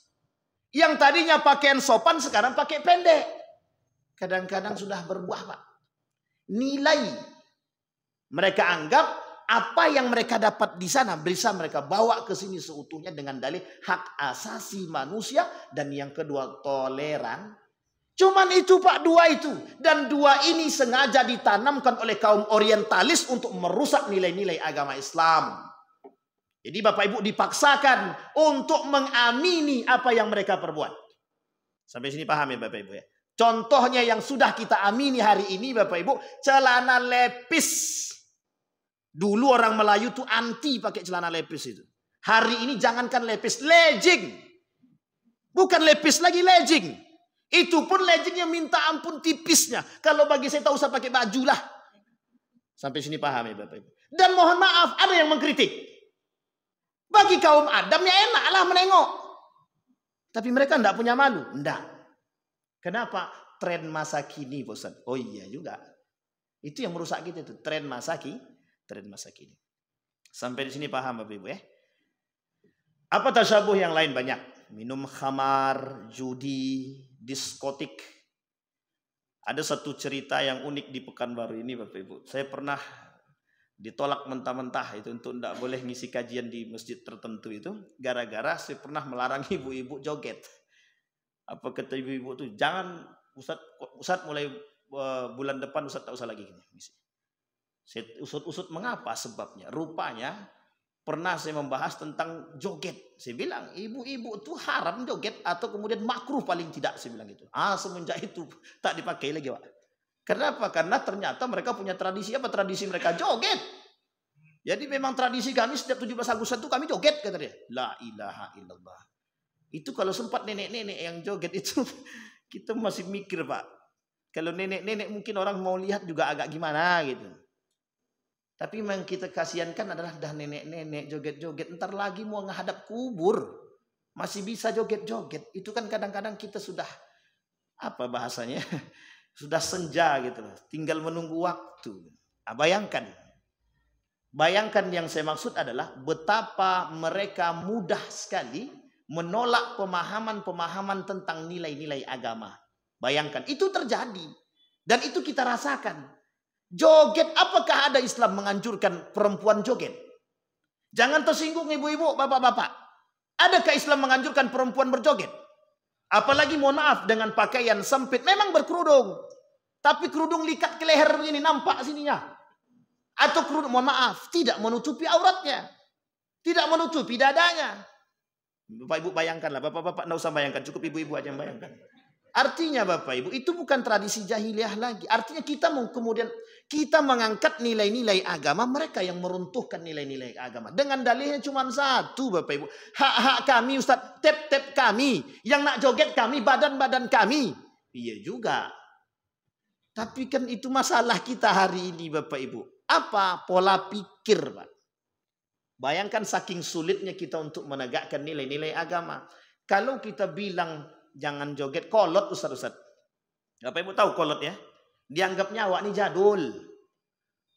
Yang tadinya pakaian sopan sekarang pakai pendek. Kadang-kadang sudah berbuah Pak. Nilai. Mereka anggap apa yang mereka dapat di sana bisa mereka bawa ke sini seutuhnya dengan dalih hak asasi manusia dan yang kedua toleran Cuman itu Pak dua itu. Dan dua ini sengaja ditanamkan oleh kaum orientalis untuk merusak nilai-nilai agama Islam. Jadi Bapak Ibu dipaksakan untuk mengamini apa yang mereka perbuat. Sampai sini paham ya Bapak Ibu ya. Contohnya yang sudah kita amini hari ini Bapak Ibu, celana lepis. Dulu orang Melayu tuh anti pakai celana lepis itu. Hari ini jangankan lepis, lejing. Bukan lepis lagi lejing. Itu pun yang minta ampun tipisnya. Kalau bagi saya tahu usah pakai baju lah. Sampai sini paham ya Bapak Ibu. Dan mohon maaf ada yang mengkritik. Bagi kaum Adam ya enaklah menengok. Tapi mereka tidak punya malu. Tidak. Kenapa? Tren masa kini, bosan. Oh iya juga. Itu yang merusak kita itu. Tren masa kini. Tren masa kini. Sampai di sini paham Bapak Ibu ya. Apa tasyabuh yang lain banyak? Minum khamar, judi, diskotik. Ada satu cerita yang unik di Pekanbaru ini Bapak Ibu. Saya pernah ditolak mentah-mentah itu untuk tidak boleh ngisi kajian di masjid tertentu itu gara-gara saya pernah melarang ibu-ibu joget apa kata ibu-ibu itu jangan usat usat mulai e, bulan depan usat tak usah lagi ini usut-usut mengapa sebabnya rupanya pernah saya membahas tentang joget saya bilang ibu-ibu itu haram joget atau kemudian makruh paling tidak saya bilang itu ah semenjak itu tak dipakai lagi pak Kenapa? Karena ternyata mereka punya tradisi apa? Tradisi mereka joget. Jadi memang tradisi kami setiap 17 Agustus itu kami joget kata dia. La ilaha illallah. Itu kalau sempat nenek-nenek yang joget itu kita masih mikir Pak. Kalau nenek-nenek mungkin orang mau lihat juga agak gimana gitu. Tapi yang kita kasihankan adalah dah nenek-nenek joget-joget. Ntar lagi mau menghadap kubur. Masih bisa joget-joget. Itu kan kadang-kadang kita sudah apa bahasanya Sudah senja gitu loh. Tinggal menunggu waktu. Nah, bayangkan. Bayangkan yang saya maksud adalah betapa mereka mudah sekali menolak pemahaman-pemahaman tentang nilai-nilai agama. Bayangkan, itu terjadi. Dan itu kita rasakan. Joget, apakah ada Islam menganjurkan perempuan joget? Jangan tersinggung ibu-ibu, bapak-bapak. Adakah Islam menganjurkan perempuan berjoget? Apalagi mohon maaf dengan pakaian sempit. Memang berkerudung. Tapi kerudung likat ke leher begini. Nampak sininya. Atau kerudung, mohon maaf. Tidak menutupi auratnya. Tidak menutupi dadanya. Bapak ibu bayangkanlah. Bapak-bapak tidak usah bayangkan. Cukup ibu-ibu aja yang bayangkan. Artinya Bapak Ibu, itu bukan tradisi jahiliyah lagi. Artinya kita mau kemudian kita mengangkat nilai-nilai agama, mereka yang meruntuhkan nilai-nilai agama. Dengan dalihnya cuma satu Bapak Ibu. Hak-hak kami Ustaz, tep-tep kami. Yang nak joget kami, badan-badan kami. Iya juga. Tapi kan itu masalah kita hari ini Bapak Ibu. Apa pola pikir Pak? Bayangkan saking sulitnya kita untuk menegakkan nilai-nilai agama. Kalau kita bilang jangan joget kolot Ustaz-Ustaz. Bapak Ibu tahu kolot ya? Dianggapnya awak ini jadul.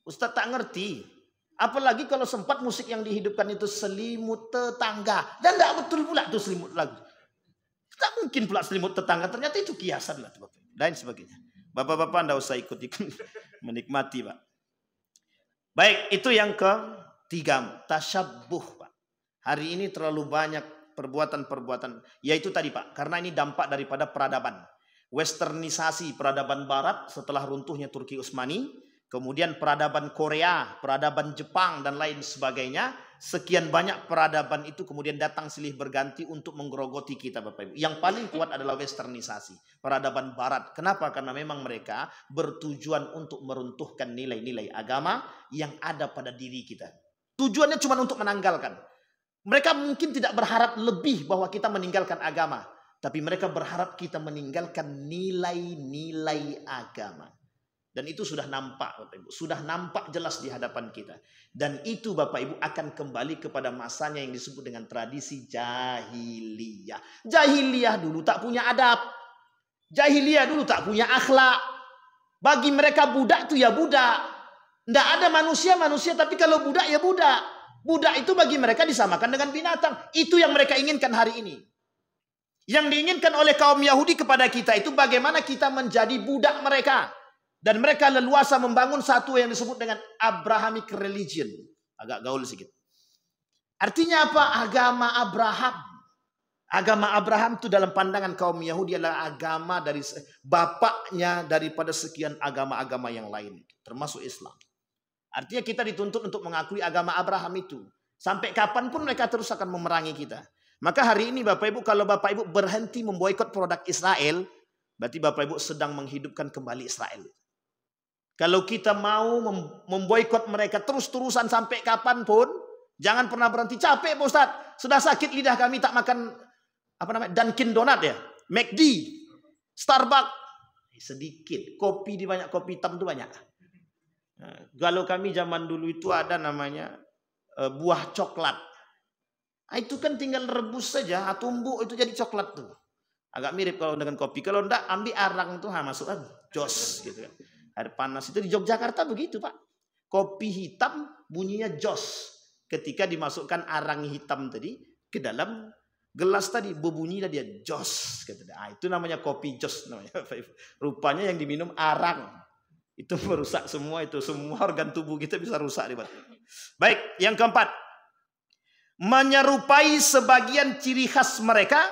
Ustaz tak ngerti. Apalagi kalau sempat musik yang dihidupkan itu selimut tetangga. Dan tidak betul pula itu selimut lagu. Tak mungkin pula selimut tetangga. Ternyata itu kiasan lah. Dan sebagainya. Bapak-bapak anda usah ikut, ikut menikmati Pak. Baik, itu yang ke tiga. Tasyabuh Pak. Hari ini terlalu banyak perbuatan-perbuatan. Yaitu tadi Pak. Karena ini dampak daripada peradaban westernisasi peradaban barat setelah runtuhnya Turki Utsmani, kemudian peradaban Korea, peradaban Jepang dan lain sebagainya, sekian banyak peradaban itu kemudian datang silih berganti untuk menggerogoti kita Bapak Ibu. Yang paling kuat adalah westernisasi, peradaban barat. Kenapa? Karena memang mereka bertujuan untuk meruntuhkan nilai-nilai agama yang ada pada diri kita. Tujuannya cuma untuk menanggalkan. Mereka mungkin tidak berharap lebih bahwa kita meninggalkan agama tapi mereka berharap kita meninggalkan nilai-nilai agama. Dan itu sudah nampak Bapak Ibu. Sudah nampak jelas di hadapan kita. Dan itu Bapak Ibu akan kembali kepada masanya yang disebut dengan tradisi jahiliyah. Jahiliyah dulu tak punya adab. Jahiliyah dulu tak punya akhlak. Bagi mereka budak itu ya budak. Tidak ada manusia-manusia tapi kalau budak ya budak. Budak itu bagi mereka disamakan dengan binatang. Itu yang mereka inginkan hari ini. Yang diinginkan oleh kaum Yahudi kepada kita itu bagaimana kita menjadi budak mereka. Dan mereka leluasa membangun satu yang disebut dengan Abrahamic religion. Agak gaul sedikit. Artinya apa? Agama Abraham. Agama Abraham itu dalam pandangan kaum Yahudi adalah agama dari bapaknya daripada sekian agama-agama yang lain. Termasuk Islam. Artinya kita dituntut untuk mengakui agama Abraham itu. Sampai kapanpun mereka terus akan memerangi kita. Maka hari ini Bapak Ibu kalau Bapak Ibu berhenti memboikot produk Israel, berarti Bapak Ibu sedang menghidupkan kembali Israel. Kalau kita mau memboikot mereka terus-terusan sampai kapan pun, jangan pernah berhenti. Capek Pak Ustaz, sudah sakit lidah kami tak makan apa namanya Dunkin Donat ya, McD, Starbucks, eh, sedikit. Kopi di banyak, kopi hitam itu banyak. Nah, kalau kami zaman dulu itu ada namanya eh, buah coklat. Ah, itu kan tinggal rebus saja, ah, tumbuk itu jadi coklat tuh. Agak mirip kalau dengan kopi. Kalau ndak ambil arang tuh ha ah, masuk kan jos gitu kan. Air panas itu di Yogyakarta begitu, Pak. Kopi hitam bunyinya jos ketika dimasukkan arang hitam tadi ke dalam gelas tadi berbunyilah dia jos gitu. Ah, itu namanya kopi jos namanya. Rupanya yang diminum arang itu merusak semua itu semua organ tubuh kita bisa rusak di Baik, yang keempat menyerupai sebagian ciri khas mereka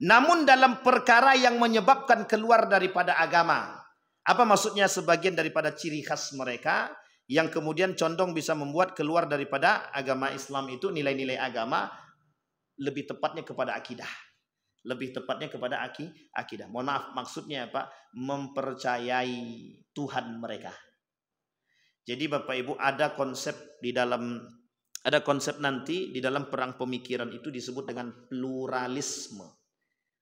namun dalam perkara yang menyebabkan keluar daripada agama. Apa maksudnya sebagian daripada ciri khas mereka yang kemudian condong bisa membuat keluar daripada agama Islam itu nilai-nilai agama lebih tepatnya kepada akidah. Lebih tepatnya kepada aki, akidah. Mohon maaf maksudnya apa? Mempercayai Tuhan mereka. Jadi Bapak Ibu ada konsep di dalam ada konsep nanti di dalam perang pemikiran itu disebut dengan pluralisme.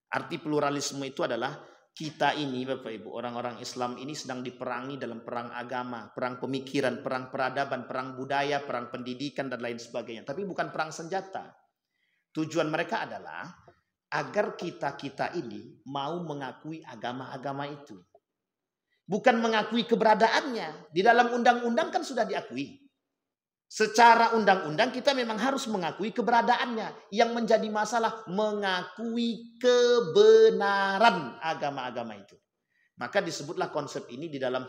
Arti pluralisme itu adalah kita ini Bapak Ibu, orang-orang Islam ini sedang diperangi dalam perang agama, perang pemikiran, perang peradaban, perang budaya, perang pendidikan dan lain sebagainya. Tapi bukan perang senjata. Tujuan mereka adalah agar kita-kita ini mau mengakui agama-agama itu. Bukan mengakui keberadaannya. Di dalam undang-undang kan sudah diakui. Secara undang-undang kita memang harus mengakui keberadaannya. Yang menjadi masalah mengakui kebenaran agama-agama itu. Maka disebutlah konsep ini di dalam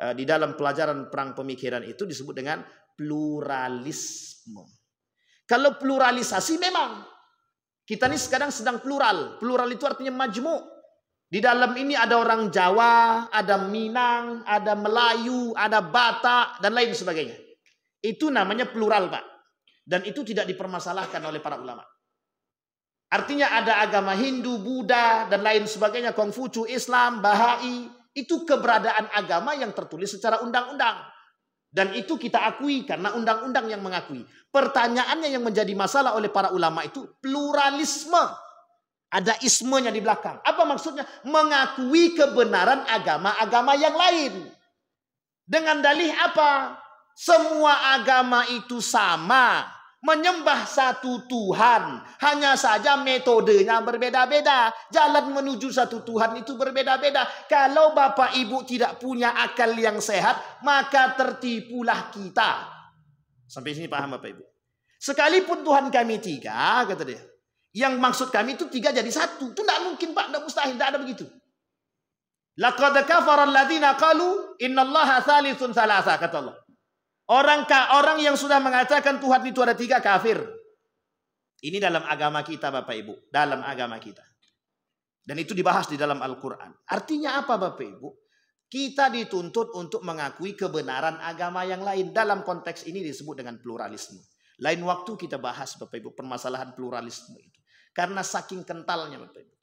eh, di dalam pelajaran perang pemikiran itu disebut dengan pluralisme. Kalau pluralisasi memang kita ini sekarang sedang plural. Plural itu artinya majmu. Di dalam ini ada orang Jawa, ada Minang, ada Melayu, ada Batak dan lain sebagainya. Itu namanya plural, Pak. Dan itu tidak dipermasalahkan oleh para ulama. Artinya ada agama Hindu, Buddha, dan lain sebagainya, Kongfucu, Islam, Bahai. Itu keberadaan agama yang tertulis secara undang-undang. Dan itu kita akui karena undang-undang yang mengakui. Pertanyaannya yang menjadi masalah oleh para ulama itu pluralisme. Ada ismenya di belakang. Apa maksudnya? Mengakui kebenaran agama-agama yang lain. Dengan dalih apa? Semua agama itu sama, menyembah satu Tuhan. Hanya saja metodenya berbeda-beda. Jalan menuju satu Tuhan itu berbeda-beda. Kalau Bapak Ibu tidak punya akal yang sehat, maka tertipulah kita. Sampai sini paham Bapak Ibu? Sekalipun Tuhan kami tiga, kata dia. Yang maksud kami itu tiga jadi satu. Itu tidak mungkin Pak, tidak mustahil, tidak ada begitu. Laqad kafara alladziina qalu innallaha thalithun thalatha kata Allah. Orang orang yang sudah mengatakan Tuhan itu ada tiga kafir. Ini dalam agama kita Bapak Ibu. Dalam agama kita. Dan itu dibahas di dalam Al-Quran. Artinya apa Bapak Ibu? Kita dituntut untuk mengakui kebenaran agama yang lain. Dalam konteks ini disebut dengan pluralisme. Lain waktu kita bahas Bapak Ibu permasalahan pluralisme itu. Karena saking kentalnya Bapak Ibu.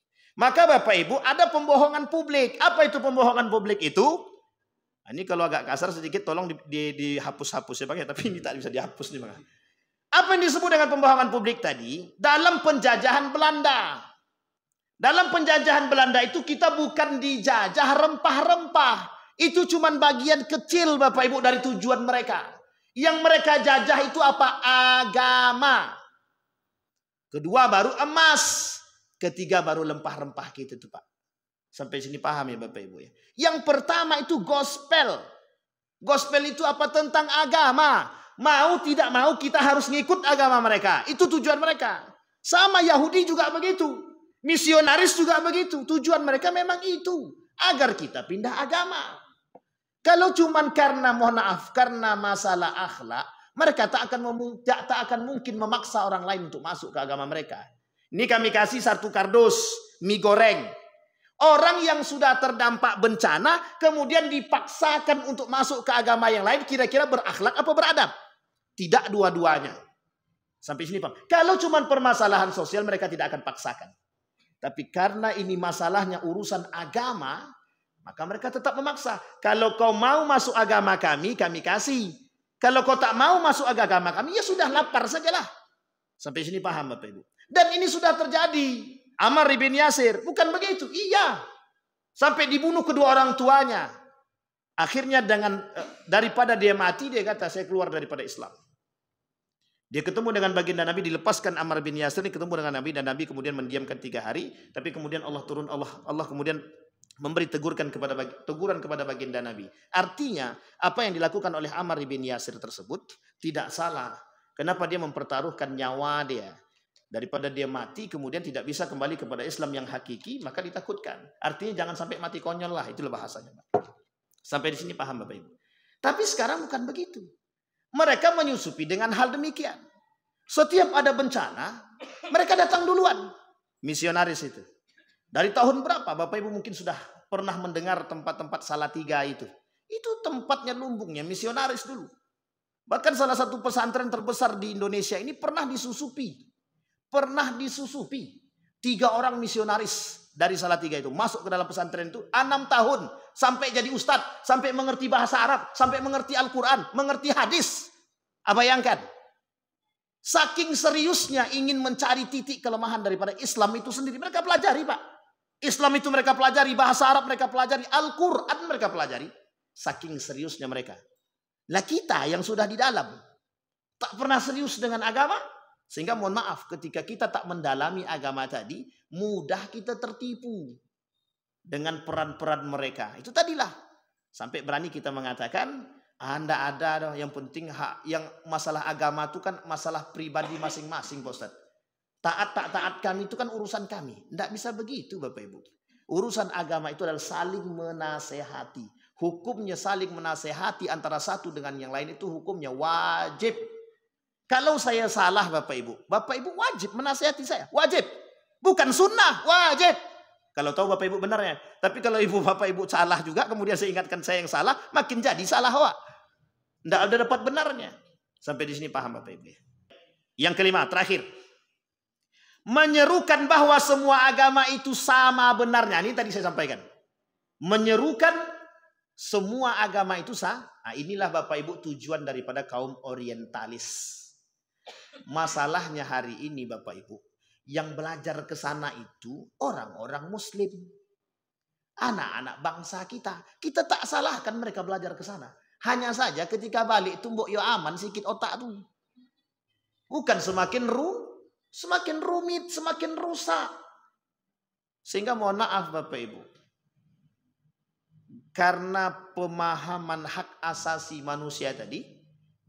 Maka Bapak Ibu ada pembohongan publik. Apa itu pembohongan publik itu? Nah, ini kalau agak kasar sedikit tolong dihapus-hapus ya Pak ya, tapi ini hmm. tak bisa dihapus nih Bang. Apa yang disebut dengan pembohongan publik tadi? Dalam penjajahan Belanda. Dalam penjajahan Belanda itu kita bukan dijajah rempah-rempah. Itu cuma bagian kecil Bapak Ibu dari tujuan mereka. Yang mereka jajah itu apa? Agama. Kedua baru emas. Ketiga baru rempah-rempah kita itu Pak. Sampai sini paham ya Bapak Ibu ya. Yang pertama itu gospel. Gospel itu apa tentang agama. Mau tidak mau kita harus ngikut agama mereka. Itu tujuan mereka. Sama Yahudi juga begitu. Misionaris juga begitu. Tujuan mereka memang itu. Agar kita pindah agama. Kalau cuman karena mohon maaf, karena masalah akhlak, mereka tak akan tak akan mungkin memaksa orang lain untuk masuk ke agama mereka. Ini kami kasih satu kardus mie goreng. Orang yang sudah terdampak bencana kemudian dipaksakan untuk masuk ke agama yang lain kira-kira berakhlak apa beradab? Tidak dua-duanya. Sampai sini Pak. Kalau cuma permasalahan sosial mereka tidak akan paksakan. Tapi karena ini masalahnya urusan agama, maka mereka tetap memaksa. Kalau kau mau masuk agama kami, kami kasih. Kalau kau tak mau masuk agama kami, ya sudah lapar sajalah. Sampai sini paham Bapak Ibu. Dan ini sudah terjadi. Amar ibn Yasir. Bukan begitu. Iya. Sampai dibunuh kedua orang tuanya. Akhirnya dengan eh, daripada dia mati dia kata saya keluar daripada Islam. Dia ketemu dengan baginda Nabi dilepaskan Amar bin Yasir ini ketemu dengan Nabi dan Nabi kemudian mendiamkan tiga hari tapi kemudian Allah turun Allah Allah kemudian memberi tegurkan kepada teguran kepada baginda Nabi. Artinya apa yang dilakukan oleh Amar bin Yasir tersebut tidak salah. Kenapa dia mempertaruhkan nyawa dia? Daripada dia mati kemudian tidak bisa kembali kepada Islam yang hakiki, maka ditakutkan. Artinya jangan sampai mati konyol lah, itulah bahasanya. Sampai di sini paham Bapak Ibu. Tapi sekarang bukan begitu. Mereka menyusupi dengan hal demikian. Setiap ada bencana, mereka datang duluan. Misionaris itu. Dari tahun berapa? Bapak Ibu mungkin sudah pernah mendengar tempat-tempat tiga itu. Itu tempatnya lumbungnya misionaris dulu. Bahkan salah satu pesantren terbesar di Indonesia ini pernah disusupi pernah disusupi tiga orang misionaris dari salah tiga itu masuk ke dalam pesantren itu enam tahun sampai jadi ustadz, sampai mengerti bahasa Arab, sampai mengerti Al-Quran, mengerti hadis. Apa bayangkan? Saking seriusnya ingin mencari titik kelemahan daripada Islam itu sendiri. Mereka pelajari Pak. Islam itu mereka pelajari, bahasa Arab mereka pelajari, Al-Quran mereka pelajari. Saking seriusnya mereka. Lah kita yang sudah di dalam. Tak pernah serius dengan agama, sehingga mohon maaf ketika kita tak mendalami agama tadi, mudah kita tertipu dengan peran-peran mereka. Itu tadilah. Sampai berani kita mengatakan, Anda ah, ada yang penting hak, yang masalah agama itu kan masalah pribadi masing-masing Pak Ustaz. Taat tak taat kami itu kan urusan kami. Tidak bisa begitu Bapak Ibu. Urusan agama itu adalah saling menasehati. Hukumnya saling menasehati antara satu dengan yang lain itu hukumnya wajib. Kalau saya salah Bapak Ibu, Bapak Ibu wajib menasihati saya. Wajib. Bukan sunnah, wajib. Kalau tahu Bapak Ibu benarnya. Tapi kalau Ibu Bapak Ibu salah juga, kemudian saya ingatkan saya yang salah, makin jadi salah wak. Tidak ada dapat benarnya. Sampai di sini paham Bapak Ibu. Ya? Yang kelima, terakhir. Menyerukan bahwa semua agama itu sama benarnya. Ini tadi saya sampaikan. Menyerukan semua agama itu sah. Nah, inilah Bapak Ibu tujuan daripada kaum orientalis. Masalahnya hari ini Bapak Ibu, yang belajar ke sana itu orang-orang muslim. Anak-anak bangsa kita. Kita tak salahkan mereka belajar ke sana. Hanya saja ketika balik tumbuk yo ya aman sikit otak tuh. Bukan semakin ru, semakin rumit, semakin rusak. Sehingga mohon maaf Bapak Ibu. Karena pemahaman hak asasi manusia tadi,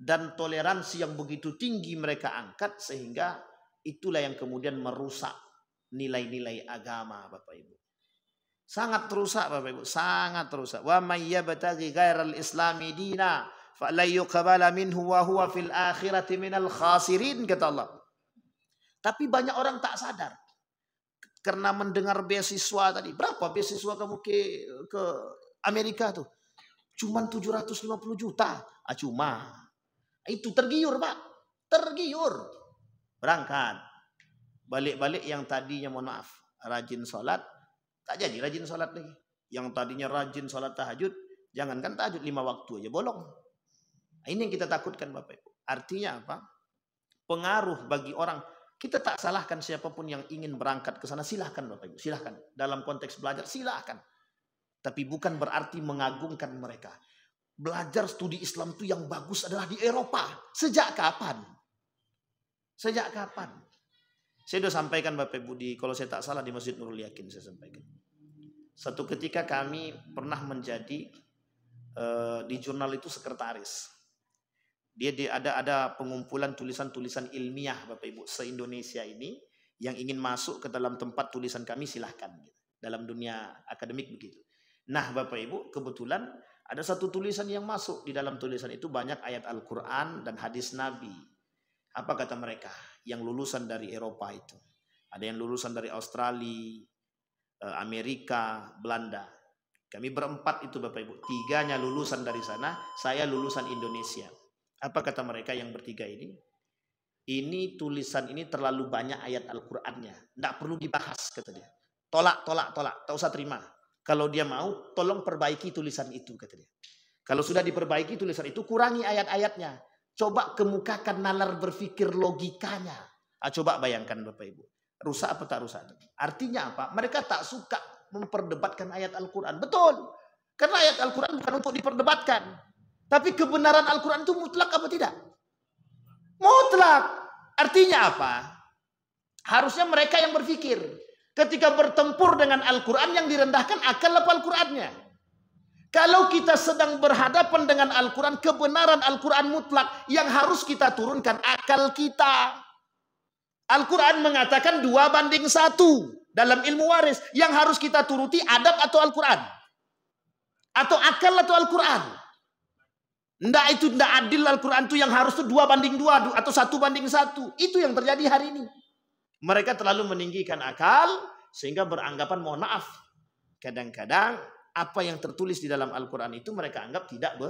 dan toleransi yang begitu tinggi mereka angkat sehingga itulah yang kemudian merusak nilai-nilai agama Bapak Ibu. Sangat rusak Bapak Ibu, sangat rusak. Wa may yabtaghi ghairal islami dina la yuqbala minhu wa huwa fil akhirati minal khasirin kata Allah. Tapi banyak orang tak sadar karena mendengar beasiswa tadi. Berapa beasiswa kamu ke ke Amerika tuh? Cuman 750 juta. Ah, cuma itu tergiur pak. Tergiur. Berangkat. Balik-balik yang tadinya mohon maaf. Rajin sholat. Tak jadi rajin sholat lagi. Yang tadinya rajin sholat tahajud. Jangankan tahajud lima waktu aja bolong. Ini yang kita takutkan Bapak Ibu. Artinya apa? Pengaruh bagi orang. Kita tak salahkan siapapun yang ingin berangkat ke sana. Silahkan Bapak Ibu. Silahkan. Dalam konteks belajar silahkan. Tapi bukan berarti mengagungkan mereka belajar studi Islam itu yang bagus adalah di Eropa. Sejak kapan? Sejak kapan? Saya sudah sampaikan Bapak Ibu di kalau saya tak salah di Masjid Nurul Yakin saya sampaikan. Satu ketika kami pernah menjadi uh, di jurnal itu sekretaris. Dia, di, ada ada pengumpulan tulisan-tulisan ilmiah Bapak Ibu se-Indonesia ini yang ingin masuk ke dalam tempat tulisan kami silahkan dalam dunia akademik begitu. Nah Bapak Ibu kebetulan ada satu tulisan yang masuk di dalam tulisan itu banyak ayat Al-Quran dan hadis Nabi. Apa kata mereka yang lulusan dari Eropa itu? Ada yang lulusan dari Australia, eh, Amerika, Belanda. Kami berempat itu Bapak Ibu. Tiganya lulusan dari sana, saya lulusan Indonesia. Apa kata mereka yang bertiga ini? Ini tulisan ini terlalu banyak ayat Al-Qur'annya. Tidak perlu dibahas kata dia. Tolak, tolak, tolak. Tak usah terima. Kalau dia mau, tolong perbaiki tulisan itu, kata dia. Kalau sudah diperbaiki tulisan itu, kurangi ayat-ayatnya. Coba kemukakan nalar berpikir logikanya. Ah, coba bayangkan Bapak Ibu. Rusak apa tak rusak? Artinya apa? Mereka tak suka memperdebatkan ayat Al-Quran. Betul. Karena ayat Al-Quran bukan untuk diperdebatkan. Tapi kebenaran Al-Quran itu mutlak apa tidak? Mutlak. Artinya apa? Harusnya mereka yang berpikir. Ketika bertempur dengan Al-Quran yang direndahkan akan lepas Al-Qurannya. Kalau kita sedang berhadapan dengan Al-Quran, kebenaran Al-Quran mutlak yang harus kita turunkan akal kita. Al-Quran mengatakan dua banding satu dalam ilmu waris yang harus kita turuti adab atau Al-Quran. Atau akal atau Al-Quran. Ndak itu tidak adil Al-Quran itu yang harus itu dua banding dua atau satu banding satu. Itu yang terjadi hari ini. Mereka terlalu meninggikan akal sehingga beranggapan mohon maaf. Kadang-kadang apa yang tertulis di dalam Al-Quran itu mereka anggap tidak be,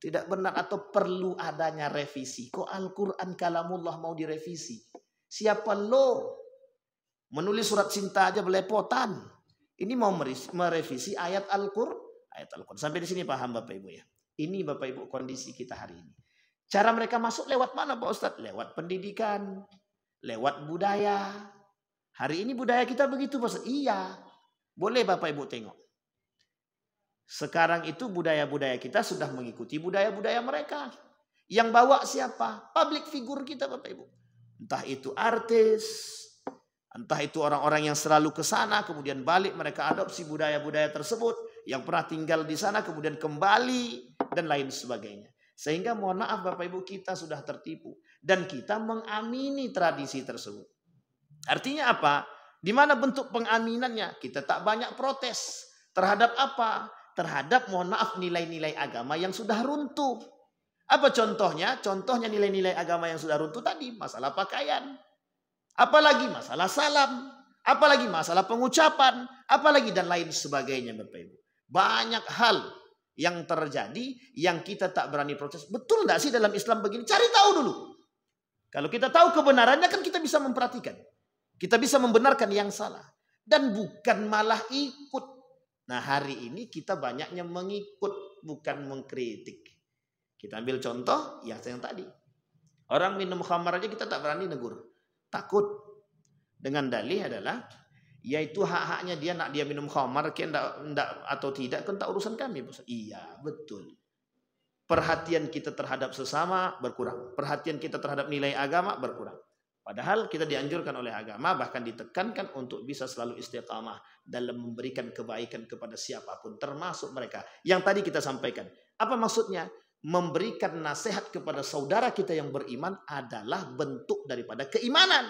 tidak benar atau perlu adanya revisi. Kok Al-Quran kalamullah mau direvisi? Siapa lo? Menulis surat cinta aja belepotan. Ini mau merevisi ayat Al-Qur'an. Ayat Al-Qur'an. Sampai di sini paham Bapak Ibu ya. Ini Bapak Ibu kondisi kita hari ini. Cara mereka masuk lewat mana Pak Ustadz? Lewat pendidikan, lewat budaya. Hari ini budaya kita begitu bos. Iya, boleh Bapak Ibu tengok. Sekarang itu budaya-budaya kita sudah mengikuti budaya-budaya mereka. Yang bawa siapa? Public figure kita Bapak Ibu. Entah itu artis, entah itu orang-orang yang selalu ke sana kemudian balik mereka adopsi budaya-budaya tersebut yang pernah tinggal di sana kemudian kembali dan lain sebagainya. Sehingga mohon maaf Bapak Ibu kita sudah tertipu dan kita mengamini tradisi tersebut. Artinya apa? Di mana bentuk pengaminannya? Kita tak banyak protes terhadap apa? Terhadap mohon maaf nilai-nilai agama yang sudah runtuh. Apa contohnya? Contohnya nilai-nilai agama yang sudah runtuh tadi, masalah pakaian. Apalagi masalah salam, apalagi masalah pengucapan, apalagi dan lain sebagainya Bapak Ibu. Banyak hal yang terjadi yang kita tak berani protes. Betul nggak sih dalam Islam begini? Cari tahu dulu. Kalau kita tahu kebenarannya kan kita bisa memperhatikan. Kita bisa membenarkan yang salah. Dan bukan malah ikut. Nah hari ini kita banyaknya mengikut bukan mengkritik. Kita ambil contoh yang yang tadi. Orang minum khamar aja kita tak berani negur. Takut. Dengan dalih adalah yaitu hak-haknya dia nak dia minum khamar kan atau tidak kan tak urusan kami. Iya, betul perhatian kita terhadap sesama berkurang, perhatian kita terhadap nilai agama berkurang. Padahal kita dianjurkan oleh agama bahkan ditekankan untuk bisa selalu istiqamah dalam memberikan kebaikan kepada siapapun termasuk mereka. Yang tadi kita sampaikan. Apa maksudnya? Memberikan nasihat kepada saudara kita yang beriman adalah bentuk daripada keimanan.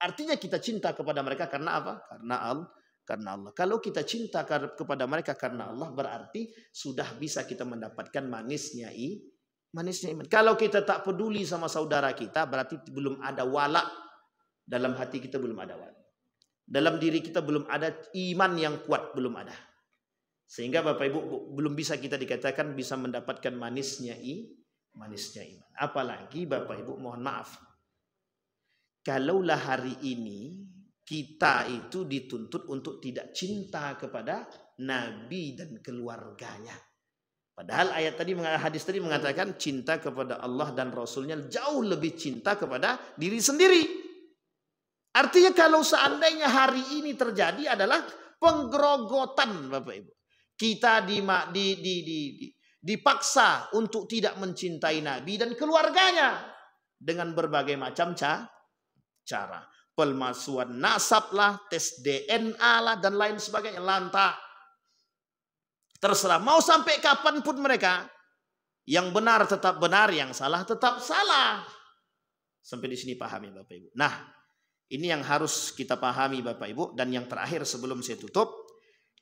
Artinya kita cinta kepada mereka karena apa? Karena Allah karena Allah. Kalau kita cinta kepada mereka karena Allah berarti sudah bisa kita mendapatkan manisnya i manisnya iman. Kalau kita tak peduli sama saudara kita berarti belum ada wala dalam hati kita belum ada wala. Dalam diri kita belum ada iman yang kuat belum ada. Sehingga Bapak Ibu belum bisa kita dikatakan bisa mendapatkan manisnya i manisnya iman. Apalagi Bapak Ibu mohon maaf. Kalaulah hari ini kita itu dituntut untuk tidak cinta kepada nabi dan keluarganya. Padahal ayat tadi hadis tadi mengatakan cinta kepada Allah dan Rasulnya jauh lebih cinta kepada diri sendiri. Artinya kalau seandainya hari ini terjadi adalah penggerogotan Bapak Ibu. Kita di, di, di, di, dipaksa untuk tidak mencintai Nabi dan keluarganya dengan berbagai macam cara pemalsuan nasab lah, tes DNA lah, dan lain sebagainya. Lanta. Terserah. Mau sampai kapan pun mereka, yang benar tetap benar, yang salah tetap salah. Sampai di sini pahami Bapak Ibu. Nah, ini yang harus kita pahami Bapak Ibu. Dan yang terakhir sebelum saya tutup,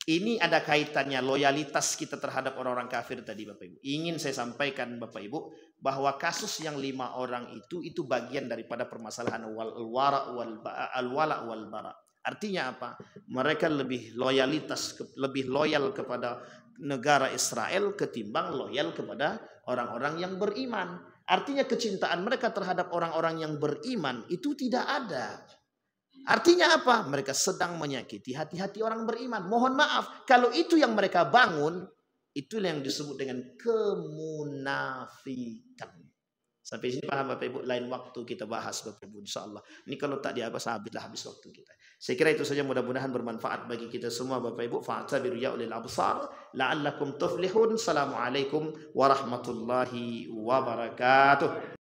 ini ada kaitannya loyalitas kita terhadap orang-orang kafir tadi Bapak Ibu. Ingin saya sampaikan Bapak Ibu bahwa kasus yang lima orang itu itu bagian daripada permasalahan wal wara wal al wala wal bara. Artinya apa? Mereka lebih loyalitas lebih loyal kepada negara Israel ketimbang loyal kepada orang-orang yang beriman. Artinya kecintaan mereka terhadap orang-orang yang beriman itu tidak ada. Artinya apa? Mereka sedang menyakiti hati-hati orang beriman. Mohon maaf, kalau itu yang mereka bangun, itulah yang disebut dengan kemunafikan. Sampai sini paham Bapak Ibu, lain waktu kita bahas Bapak Ibu insya Ini kalau tak dihabis, habislah habis waktu kita. Saya kira itu saja mudah-mudahan bermanfaat bagi kita semua Bapak Ibu. Fa'atabiru ya ulil absar, la'allakum tuflihun. Assalamualaikum warahmatullahi wabarakatuh.